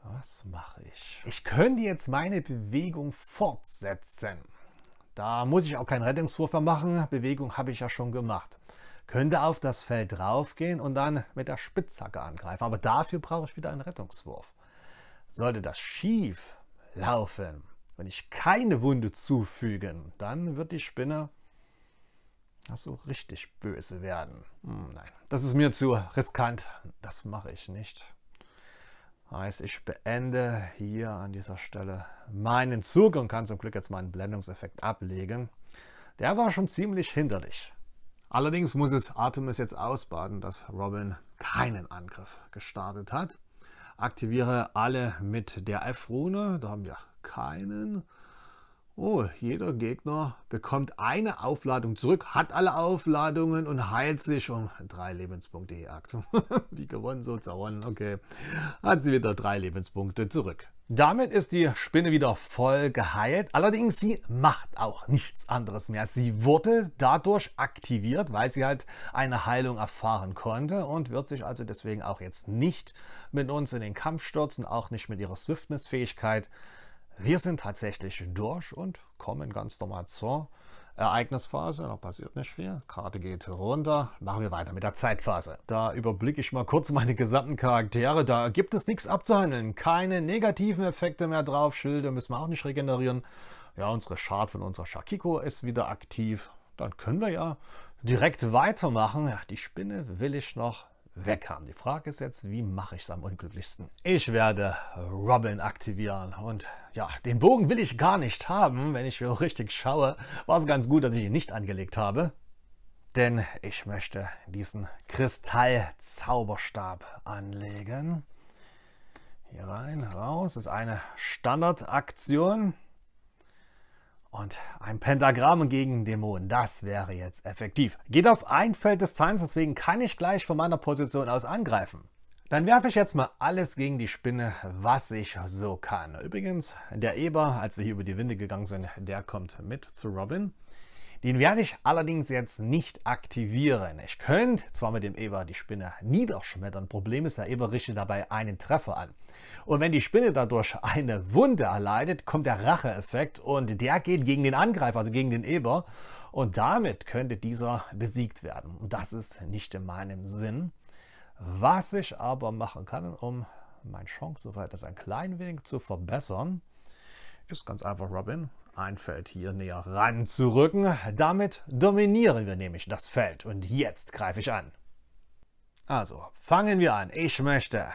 Was mache ich? Ich könnte jetzt meine Bewegung fortsetzen. Da muss ich auch keinen Rettungswurf mehr machen. Bewegung habe ich ja schon gemacht. Könnte auf das Feld draufgehen und dann mit der Spitzhacke angreifen. Aber dafür brauche ich wieder einen Rettungswurf. Sollte das schief laufen, wenn ich keine Wunde zufügen, dann wird die Spinne so richtig böse werden. Hm, nein, das ist mir zu riskant. Das mache ich nicht. Heißt, ich beende hier an dieser Stelle meinen Zug und kann zum Glück jetzt meinen Blendungseffekt ablegen. Der war schon ziemlich hinderlich. Allerdings muss es Artemis jetzt ausbaden, dass Robin keinen Angriff gestartet hat. Aktiviere alle mit der F-Rune, da haben wir keinen. Oh, jeder Gegner bekommt eine Aufladung zurück, hat alle Aufladungen und heilt sich um drei Lebenspunkte je Wie gewonnen, so zerronnen, Okay. Hat sie wieder drei Lebenspunkte zurück. Damit ist die Spinne wieder voll geheilt. Allerdings, sie macht auch nichts anderes mehr. Sie wurde dadurch aktiviert, weil sie halt eine Heilung erfahren konnte und wird sich also deswegen auch jetzt nicht mit uns in den Kampf stürzen, auch nicht mit ihrer Swiftness-Fähigkeit. Wir sind tatsächlich durch und kommen ganz normal zur Ereignisphase. Da passiert nicht viel. Karte geht runter. Machen wir weiter mit der Zeitphase. Da überblicke ich mal kurz meine gesamten Charaktere. Da gibt es nichts abzuhandeln. Keine negativen Effekte mehr drauf. Schilde müssen wir auch nicht regenerieren. Ja, unsere Schad von unserer Shakiko ist wieder aktiv. Dann können wir ja direkt weitermachen. Ja, die Spinne will ich noch wegkam. Die Frage ist jetzt, wie mache ich es am unglücklichsten? Ich werde Robin aktivieren und ja, den Bogen will ich gar nicht haben, wenn ich hier richtig schaue. War es ganz gut, dass ich ihn nicht angelegt habe, denn ich möchte diesen Kristallzauberstab anlegen. Hier rein, raus, das ist eine Standardaktion. Und ein Pentagramm gegen Dämonen, das wäre jetzt effektiv. Geht auf ein Feld des Zahns, deswegen kann ich gleich von meiner Position aus angreifen. Dann werfe ich jetzt mal alles gegen die Spinne, was ich so kann. Übrigens, der Eber, als wir hier über die Winde gegangen sind, der kommt mit zu Robin. Den werde ich allerdings jetzt nicht aktivieren. Ich könnte zwar mit dem Eber die Spinne niederschmettern, Problem ist, der Eber richtet dabei einen Treffer an. Und wenn die Spinne dadurch eine Wunde erleidet, kommt der Racheeffekt und der geht gegen den Angreifer, also gegen den Eber. Und damit könnte dieser besiegt werden. Und das ist nicht in meinem Sinn. Was ich aber machen kann, um meine Chance, soweit das ein klein wenig zu verbessern, ist ganz einfach Robin ein Feld hier näher ranzurücken. Damit dominieren wir nämlich das Feld und jetzt greife ich an. Also, fangen wir an. Ich möchte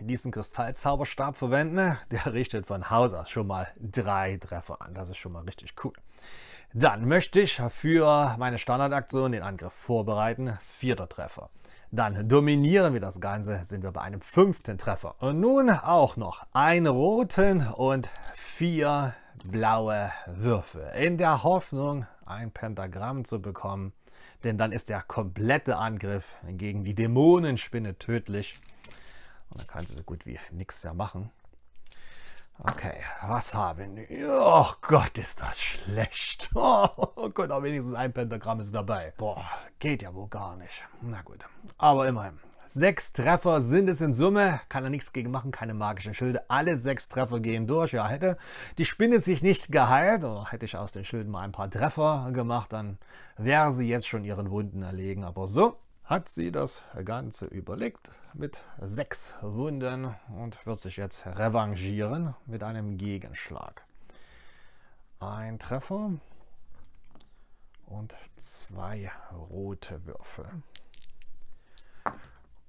diesen Kristallzauberstab verwenden. Der richtet von Haus aus schon mal drei Treffer an. Das ist schon mal richtig cool. Dann möchte ich für meine Standardaktion den Angriff vorbereiten. Vierter Treffer. Dann dominieren wir das Ganze, sind wir bei einem fünften Treffer. Und nun auch noch einen roten und vier blaue Würfel, in der Hoffnung, ein Pentagramm zu bekommen, denn dann ist der komplette Angriff gegen die Dämonenspinne tödlich. Und dann kann sie so gut wie nichts mehr machen. Okay, was haben wir? Oh Gott, ist das schlecht. oh Gott, aber wenigstens ein Pentagramm ist dabei. Boah, geht ja wohl gar nicht. Na gut, aber immerhin. Sechs Treffer sind es in Summe. Kann er nichts gegen machen, keine magischen Schilde. Alle sechs Treffer gehen durch. Ja, hätte die Spinne sich nicht geheilt oder hätte ich aus den Schilden mal ein paar Treffer gemacht, dann wäre sie jetzt schon ihren Wunden erlegen. Aber so hat sie das Ganze überlegt mit sechs Wunden und wird sich jetzt revanchieren mit einem Gegenschlag. Ein Treffer und zwei rote Würfel.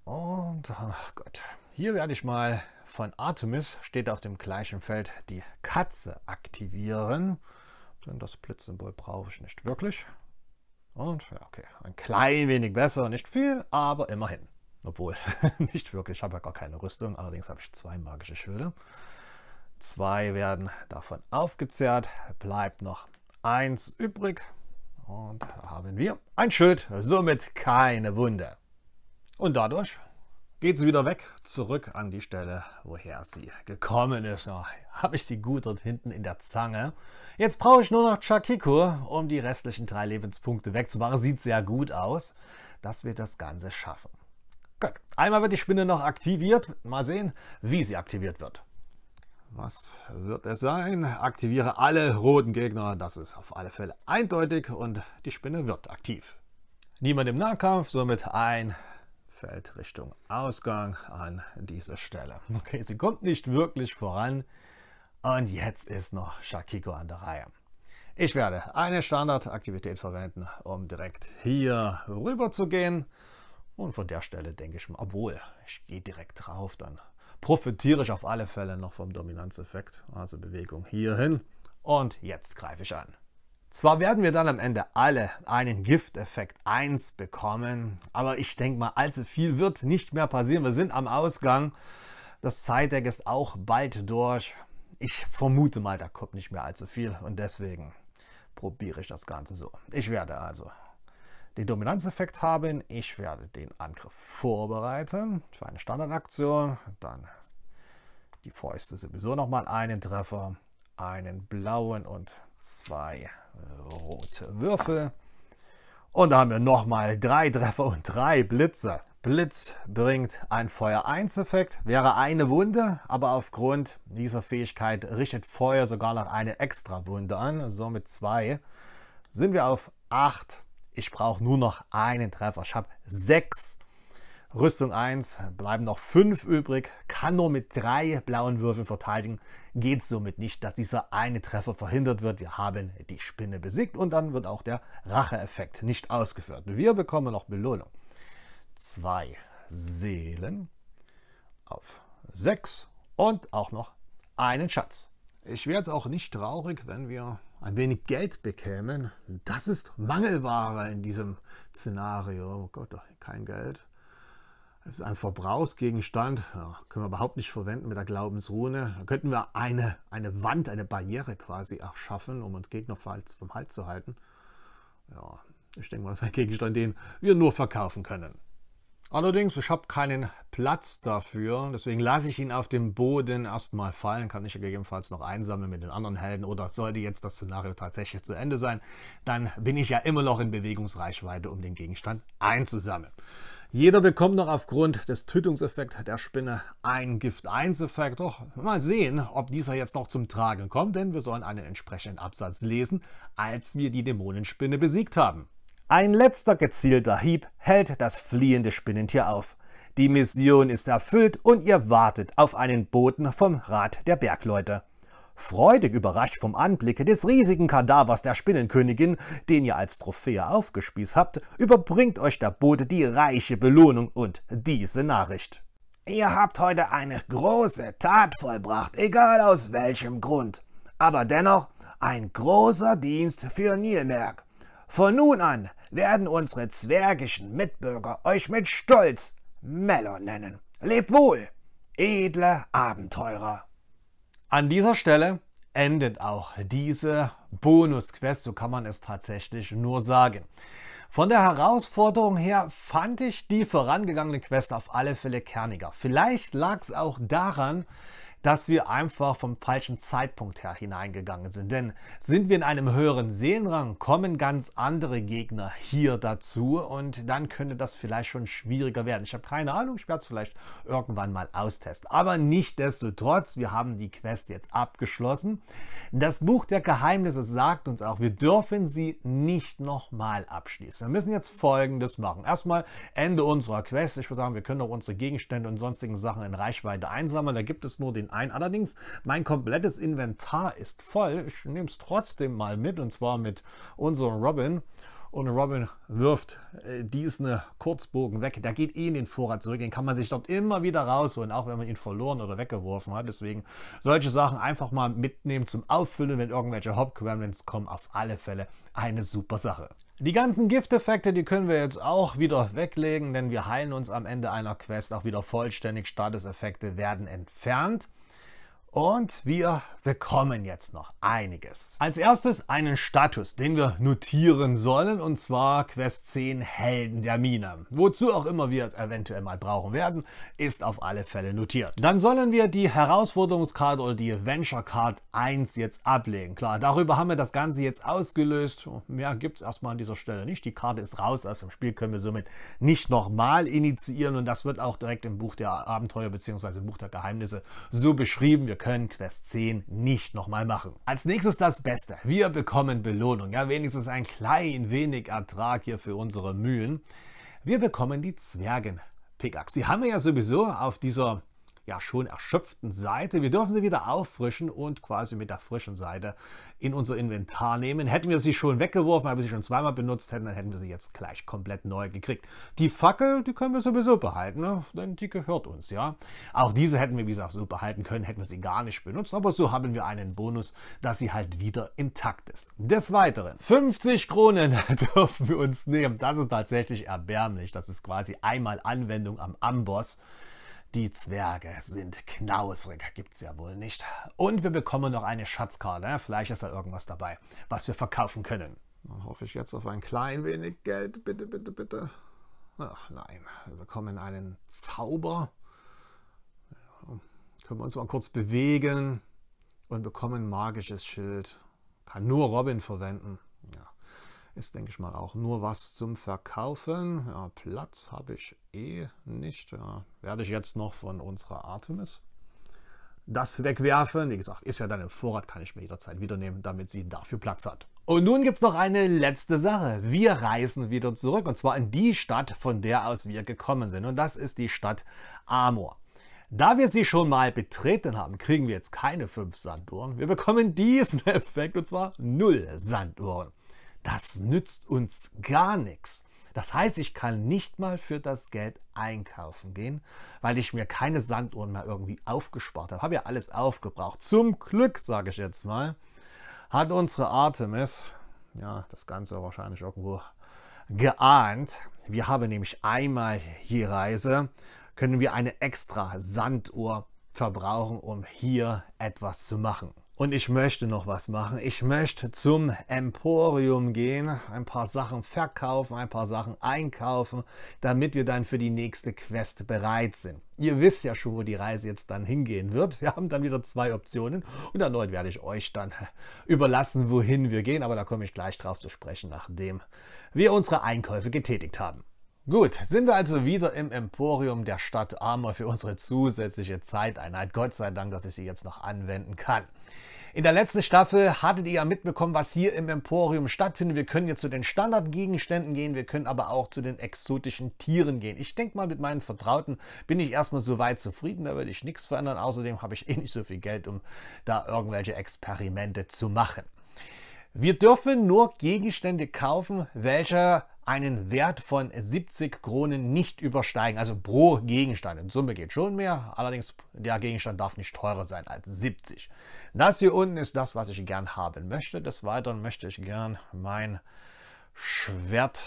Und, ach Gott, hier werde ich mal von Artemis, steht auf dem gleichen Feld, die Katze aktivieren. Denn das Blitzsymbol brauche ich nicht wirklich. Und, ja, okay, ein klein wenig besser, nicht viel, aber immerhin. Obwohl, nicht wirklich, ich habe ja gar keine Rüstung, allerdings habe ich zwei magische Schilder. Zwei werden davon aufgezehrt, bleibt noch eins übrig. Und da haben wir ein Schild, somit keine Wunde. Und dadurch geht sie wieder weg, zurück an die Stelle, woher sie gekommen ist. Habe ich sie gut dort hinten in der Zange. Jetzt brauche ich nur noch Chakiko, um die restlichen drei Lebenspunkte wegzumachen. Sieht sehr gut aus, dass wir das Ganze schaffen. Gut, einmal wird die Spinne noch aktiviert. Mal sehen, wie sie aktiviert wird. Was wird es sein? Aktiviere alle roten Gegner. Das ist auf alle Fälle eindeutig und die Spinne wird aktiv. Niemand im Nahkampf, somit ein fällt Richtung Ausgang an diese Stelle. Okay, sie kommt nicht wirklich voran. Und jetzt ist noch Shakiko an der Reihe. Ich werde eine Standardaktivität verwenden, um direkt hier rüber zu gehen. Und von der Stelle denke ich mal, obwohl, ich gehe direkt drauf, dann profitiere ich auf alle Fälle noch vom Dominanzeffekt. Also Bewegung hierhin. Und jetzt greife ich an. Zwar werden wir dann am Ende alle einen Gifteffekt 1 bekommen, aber ich denke mal, allzu viel wird nicht mehr passieren. Wir sind am Ausgang. Das Zeitdeck ist auch bald durch. Ich vermute mal, da kommt nicht mehr allzu viel und deswegen probiere ich das Ganze so. Ich werde also den Dominanzeffekt haben. Ich werde den Angriff vorbereiten für eine Standardaktion. Dann die Fäuste sowieso nochmal einen Treffer, einen blauen und zwei rote Würfel. Und da haben wir nochmal drei Treffer und drei Blitze. Blitz bringt ein Feuer 1 Effekt, wäre eine Wunde, aber aufgrund dieser Fähigkeit richtet Feuer sogar noch eine extra Wunde an, somit zwei. Sind wir auf 8. Ich brauche nur noch einen Treffer. Ich habe sechs Rüstung 1, bleiben noch 5 übrig, kann nur mit 3 blauen Würfeln verteidigen, geht somit nicht, dass dieser eine Treffer verhindert wird. Wir haben die Spinne besiegt und dann wird auch der Racheeffekt nicht ausgeführt. Wir bekommen noch Belohnung. 2 Seelen auf 6 und auch noch einen Schatz. Ich wäre jetzt auch nicht traurig, wenn wir ein wenig Geld bekämen. Das ist Mangelware in diesem Szenario. Oh Gott, kein Geld. Es ist ein Verbrauchsgegenstand, ja, können wir überhaupt nicht verwenden mit der Glaubensrune. Da könnten wir eine, eine Wand, eine Barriere quasi erschaffen, um uns Gegner vom Halt zu halten. Ja, ich denke mal, das ist ein Gegenstand, den wir nur verkaufen können. Allerdings, ich habe keinen Platz dafür, deswegen lasse ich ihn auf dem Boden erstmal fallen, kann ich gegebenenfalls noch einsammeln mit den anderen Helden oder sollte jetzt das Szenario tatsächlich zu Ende sein, dann bin ich ja immer noch in Bewegungsreichweite, um den Gegenstand einzusammeln. Jeder bekommt noch aufgrund des Tötungseffekts der Spinne einen Gift-1-Effekt. Doch mal sehen, ob dieser jetzt noch zum Tragen kommt, denn wir sollen einen entsprechenden Absatz lesen, als wir die Dämonenspinne besiegt haben. Ein letzter gezielter Hieb hält das fliehende Spinnentier auf. Die Mission ist erfüllt und ihr wartet auf einen Boten vom Rat der Bergleute freudig überrascht vom Anblicke des riesigen Kadavers der Spinnenkönigin, den ihr als Trophäe aufgespießt habt, überbringt euch der Bote die reiche Belohnung und diese Nachricht. Ihr habt heute eine große Tat vollbracht, egal aus welchem Grund. Aber dennoch ein großer Dienst für Nilmerk. Von nun an werden unsere zwergischen Mitbürger euch mit Stolz Mellon nennen. Lebt wohl, edle Abenteurer! An dieser Stelle endet auch diese Bonusquest, so kann man es tatsächlich nur sagen. Von der Herausforderung her fand ich die vorangegangene Quest auf alle Fälle kerniger. Vielleicht lag es auch daran, dass wir einfach vom falschen Zeitpunkt her hineingegangen sind. Denn sind wir in einem höheren Seelenrang, kommen ganz andere Gegner hier dazu und dann könnte das vielleicht schon schwieriger werden. Ich habe keine Ahnung, ich werde es vielleicht irgendwann mal austesten. Aber nichtdestotrotz, wir haben die Quest jetzt abgeschlossen. Das Buch der Geheimnisse sagt uns auch, wir dürfen sie nicht nochmal abschließen. Wir müssen jetzt Folgendes machen. Erstmal Ende unserer Quest. Ich würde sagen, wir können auch unsere Gegenstände und sonstigen Sachen in Reichweite einsammeln. Da gibt es nur den Spielen ein. Allerdings, mein komplettes Inventar ist voll. Ich nehme es trotzdem mal mit und zwar mit unserem Robin. Und Robin wirft äh, diesen ne Kurzbogen weg. Der geht eh in den Vorrat zurück. Den kann man sich dort immer wieder rausholen, auch wenn man ihn verloren oder weggeworfen hat. Deswegen solche Sachen einfach mal mitnehmen zum Auffüllen, wenn irgendwelche hop kommen. Auf alle Fälle eine super Sache. Die ganzen Gifteffekte, die können wir jetzt auch wieder weglegen, denn wir heilen uns am Ende einer Quest auch wieder vollständig. Statuseffekte werden entfernt. Und wir wir kommen jetzt noch einiges. Als erstes einen Status, den wir notieren sollen, und zwar Quest 10 Helden der Mine. Wozu auch immer wir es eventuell mal brauchen werden, ist auf alle Fälle notiert. Dann sollen wir die Herausforderungskarte oder die Adventure Card 1 jetzt ablegen. Klar, darüber haben wir das Ganze jetzt ausgelöst. Mehr gibt es erstmal an dieser Stelle nicht. Die Karte ist raus aus dem Spiel, können wir somit nicht nochmal initiieren und das wird auch direkt im Buch der Abenteuer bzw. im Buch der Geheimnisse so beschrieben. Wir können Quest 10 nicht nochmal machen. Als nächstes das Beste. Wir bekommen Belohnung. Ja, wenigstens ein klein wenig Ertrag hier für unsere Mühen. Wir bekommen die Zwergenpickaxe. Die haben wir ja sowieso auf dieser ja schon erschöpften Seite. Wir dürfen sie wieder auffrischen und quasi mit der frischen Seite in unser Inventar nehmen. Hätten wir sie schon weggeworfen, weil wir sie schon zweimal benutzt hätten, dann hätten wir sie jetzt gleich komplett neu gekriegt. Die Fackel, die können wir sowieso behalten, ne? denn die gehört uns, ja. Auch diese hätten wir, wie gesagt, so behalten können, hätten wir sie gar nicht benutzt, aber so haben wir einen Bonus, dass sie halt wieder intakt ist. Des Weiteren, 50 Kronen dürfen wir uns nehmen. Das ist tatsächlich erbärmlich. Das ist quasi einmal Anwendung am Amboss. Die Zwerge sind knausrig, gibt's ja wohl nicht. Und wir bekommen noch eine Schatzkarte. Vielleicht ist da irgendwas dabei, was wir verkaufen können. Dann hoffe ich jetzt auf ein klein wenig Geld. Bitte, bitte, bitte. Ach nein, wir bekommen einen Zauber. können wir uns mal kurz bewegen und bekommen ein magisches Schild. Kann nur Robin verwenden ist, denke ich mal, auch nur was zum Verkaufen. Ja, Platz habe ich eh nicht. Ja, werde ich jetzt noch von unserer Artemis das wegwerfen. Wie gesagt, ist ja dann im Vorrat, kann ich mir jederzeit wieder nehmen, damit sie dafür Platz hat. Und nun gibt es noch eine letzte Sache. Wir reisen wieder zurück und zwar in die Stadt, von der aus wir gekommen sind. Und das ist die Stadt Amor. Da wir sie schon mal betreten haben, kriegen wir jetzt keine 5 Sanduhren. Wir bekommen diesen Effekt und zwar 0 Sanduhren das nützt uns gar nichts. Das heißt, ich kann nicht mal für das Geld einkaufen gehen, weil ich mir keine Sanduhren mehr irgendwie aufgespart habe. Habe ja alles aufgebraucht. Zum Glück, sage ich jetzt mal, hat unsere Artemis, ja, das Ganze wahrscheinlich irgendwo geahnt. Wir haben nämlich einmal die Reise, können wir eine extra Sanduhr verbrauchen, um hier etwas zu machen. Und ich möchte noch was machen. Ich möchte zum Emporium gehen, ein paar Sachen verkaufen, ein paar Sachen einkaufen, damit wir dann für die nächste Quest bereit sind. Ihr wisst ja schon, wo die Reise jetzt dann hingehen wird. Wir haben dann wieder zwei Optionen und erneut werde ich euch dann überlassen, wohin wir gehen. Aber da komme ich gleich drauf zu sprechen, nachdem wir unsere Einkäufe getätigt haben. Gut, sind wir also wieder im Emporium der Stadt Armor für unsere zusätzliche Zeiteinheit. Gott sei Dank, dass ich sie jetzt noch anwenden kann. In der letzten Staffel hattet ihr ja mitbekommen, was hier im Emporium stattfindet. Wir können jetzt zu den Standardgegenständen gehen, wir können aber auch zu den exotischen Tieren gehen. Ich denke mal, mit meinen Vertrauten bin ich erstmal so weit zufrieden, da würde ich nichts verändern. Außerdem habe ich eh nicht so viel Geld, um da irgendwelche Experimente zu machen. Wir dürfen nur Gegenstände kaufen, welche einen Wert von 70 Kronen nicht übersteigen, also pro Gegenstand. In Summe geht schon mehr, allerdings der Gegenstand darf nicht teurer sein als 70. Das hier unten ist das, was ich gern haben möchte. Des Weiteren möchte ich gern mein Schwert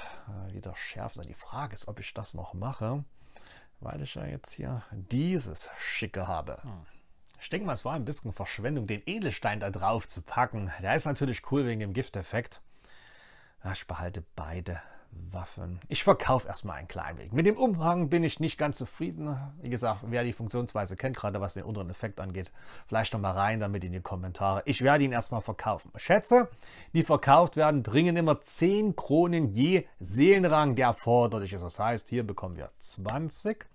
äh, wieder schärfen also Die Frage ist, ob ich das noch mache, weil ich ja jetzt hier dieses Schicke habe. Hm. Ich denke mal, es war ein bisschen Verschwendung, den Edelstein da drauf zu packen. Der ist natürlich cool wegen dem Gifteffekt. Ich behalte beide Waffen. Ich verkaufe erstmal einen kleinen Weg. Mit dem Umhang bin ich nicht ganz zufrieden. Wie gesagt, wer die Funktionsweise kennt, gerade was den unteren Effekt angeht, vielleicht nochmal rein damit in die Kommentare. Ich werde ihn erstmal verkaufen. Schätze, die verkauft werden, bringen immer 10 Kronen je Seelenrang, der erforderlich ist. Das heißt, hier bekommen wir 20.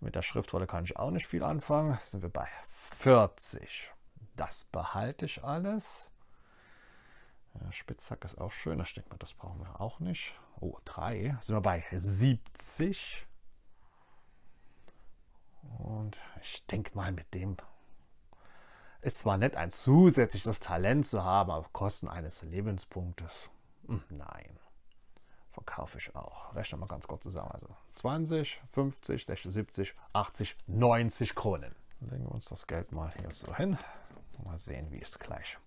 Mit der Schriftrolle kann ich auch nicht viel anfangen. sind wir bei 40. Das behalte ich alles. Spitzhack ist auch schön. Da steckt man, das brauchen wir auch nicht. Oh, 3. Sind wir bei 70. Und ich denke mal, mit dem ist zwar nett, ein zusätzliches Talent zu haben, auf Kosten eines Lebenspunktes. Hm, nein. Verkaufe ich auch. Rechne mal ganz kurz zusammen. Also 20, 50, 60, 70, 80, 90 Kronen. Legen wir uns das Geld mal hier so hin. Mal sehen, wie es gleich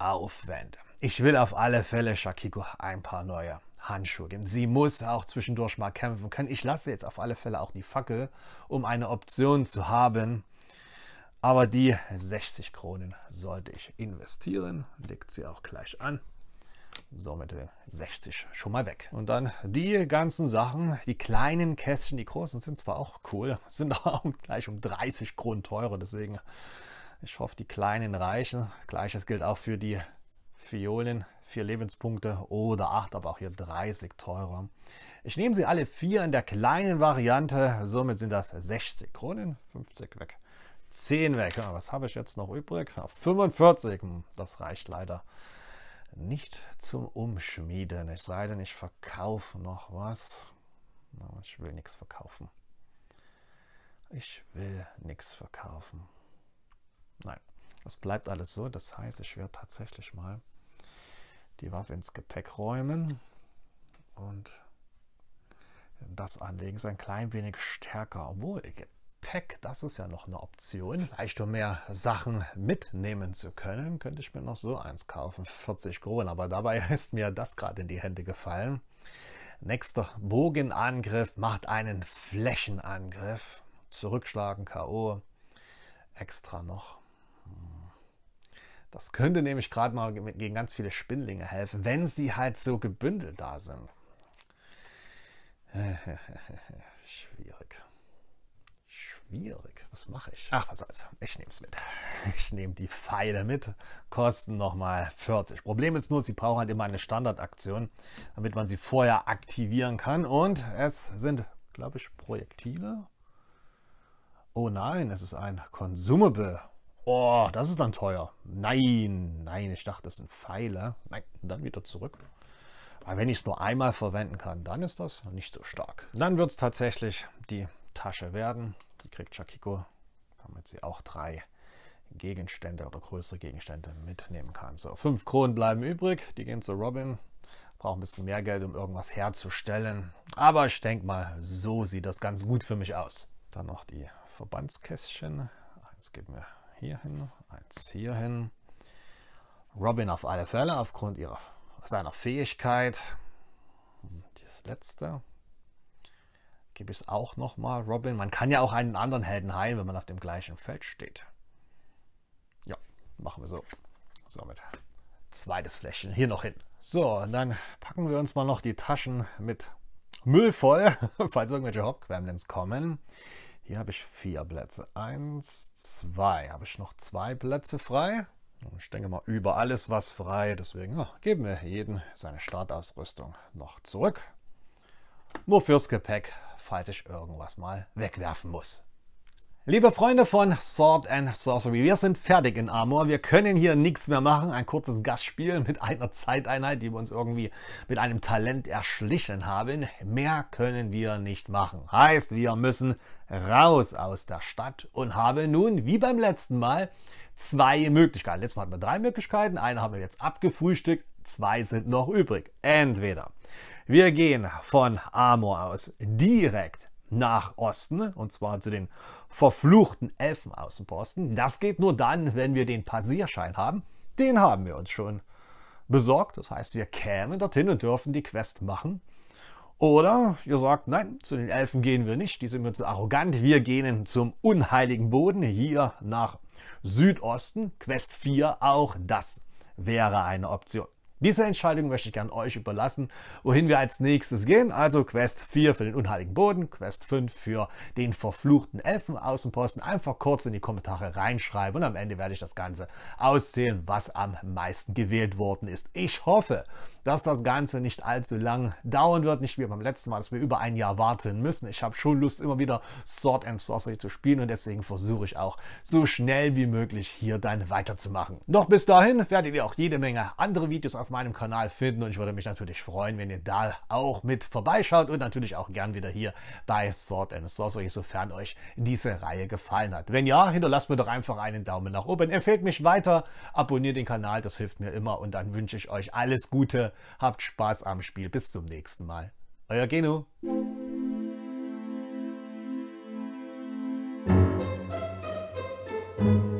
Aufwände. Ich will auf alle Fälle Shakiko ein paar neue Handschuhe geben. Sie muss auch zwischendurch mal kämpfen können. Ich lasse jetzt auf alle Fälle auch die Fackel, um eine Option zu haben. Aber die 60 Kronen sollte ich investieren. Legt sie auch gleich an. Somit 60 schon mal weg. Und dann die ganzen Sachen, die kleinen Kästchen, die großen sind zwar auch cool, sind auch gleich um 30 Kronen teurer. Deswegen ich hoffe, die Kleinen reichen. Gleiches gilt auch für die Fiolen. Vier Lebenspunkte oder acht, aber auch hier 30 teurer. Ich nehme sie alle vier in der kleinen Variante. Somit sind das 60 Kronen. 50 weg. 10 weg. was habe ich jetzt noch übrig? 45. Hm, das reicht leider nicht zum Umschmieden. Es sei denn, ich verkaufe noch was. Ich will nichts verkaufen. Ich will nichts verkaufen. Nein, es bleibt alles so. Das heißt, ich werde tatsächlich mal die Waffe ins Gepäck räumen und das anlegen. Ist ein klein wenig stärker, obwohl Gepäck, das ist ja noch eine Option. Vielleicht um mehr Sachen mitnehmen zu können, könnte ich mir noch so eins kaufen, 40 Kronen. Aber dabei ist mir das gerade in die Hände gefallen. Nächster Bogenangriff macht einen Flächenangriff. Zurückschlagen, K.O. Extra noch. Das könnte nämlich gerade mal gegen ganz viele Spinnlinge helfen, wenn sie halt so gebündelt da sind. Schwierig. Schwierig. Was mache ich? Ach, was also, also, Ich nehme es mit. Ich nehme die Pfeile mit. Kosten nochmal 40. Problem ist nur, sie brauchen halt immer eine Standardaktion, damit man sie vorher aktivieren kann. Und es sind, glaube ich, Projektile. Oh nein, es ist ein Consumable. Boah, das ist dann teuer. Nein, nein, ich dachte, das sind Pfeile. Nein, dann wieder zurück. Aber wenn ich es nur einmal verwenden kann, dann ist das nicht so stark. Dann wird es tatsächlich die Tasche werden. Die kriegt Chakiko, damit sie auch drei Gegenstände oder größere Gegenstände mitnehmen kann. So, fünf Kronen bleiben übrig. Die gehen zu Robin. Braucht ein bisschen mehr Geld, um irgendwas herzustellen. Aber ich denke mal, so sieht das ganz gut für mich aus. Dann noch die Verbandskästchen. Eins geben wir hier hin, eins hier hin. Robin auf alle Fälle aufgrund ihrer, seiner Fähigkeit. Und das letzte gebe ich auch nochmal. Robin, man kann ja auch einen anderen Helden heilen, wenn man auf dem gleichen Feld steht. Ja, machen wir so. Somit zweites Fläschchen hier noch hin. So, und dann packen wir uns mal noch die Taschen mit Müll voll, falls irgendwelche Hauptquemlins kommen. Hier habe ich vier Plätze. Eins, zwei. Habe ich noch zwei Plätze frei? Ich denke mal, über alles was frei. Deswegen ja, geben wir jeden seine Startausrüstung noch zurück. Nur fürs Gepäck, falls ich irgendwas mal wegwerfen muss. Liebe Freunde von Sword and Sorcery, wir sind fertig in Armor. Wir können hier nichts mehr machen. Ein kurzes Gastspiel mit einer Zeiteinheit, die wir uns irgendwie mit einem Talent erschlichen haben. Mehr können wir nicht machen. Heißt, wir müssen raus aus der Stadt und haben nun, wie beim letzten Mal, zwei Möglichkeiten. Letztes Mal hatten wir drei Möglichkeiten. Eine haben wir jetzt abgefrühstückt, zwei sind noch übrig. Entweder wir gehen von Armor aus direkt nach Osten, und zwar zu den verfluchten Elfenaußenposten. Das geht nur dann, wenn wir den Passierschein haben. Den haben wir uns schon besorgt. Das heißt, wir kämen dorthin und dürfen die Quest machen. Oder ihr sagt, nein, zu den Elfen gehen wir nicht, die sind mir zu arrogant. Wir gehen zum unheiligen Boden hier nach Südosten, Quest 4, auch das wäre eine Option. Diese Entscheidung möchte ich gern euch überlassen, wohin wir als nächstes gehen. Also Quest 4 für den unheiligen Boden, Quest 5 für den verfluchten Elfenaußenposten. Einfach kurz in die Kommentare reinschreiben und am Ende werde ich das Ganze auszählen, was am meisten gewählt worden ist. Ich hoffe, dass das Ganze nicht allzu lang dauern wird. Nicht wie beim letzten Mal, dass wir über ein Jahr warten müssen. Ich habe schon Lust, immer wieder Sword and Sorcery zu spielen und deswegen versuche ich auch so schnell wie möglich hier dann weiterzumachen. Doch bis dahin werdet ihr auch jede Menge andere Videos auf meinem Kanal finden und ich würde mich natürlich freuen, wenn ihr da auch mit vorbeischaut und natürlich auch gern wieder hier bei Sword and Sorcery, sofern euch diese Reihe gefallen hat. Wenn ja, hinterlasst mir doch einfach einen Daumen nach oben, empfehlt mich weiter, abonniert den Kanal, das hilft mir immer und dann wünsche ich euch alles Gute Habt Spaß am Spiel. Bis zum nächsten Mal. Euer Geno. thank you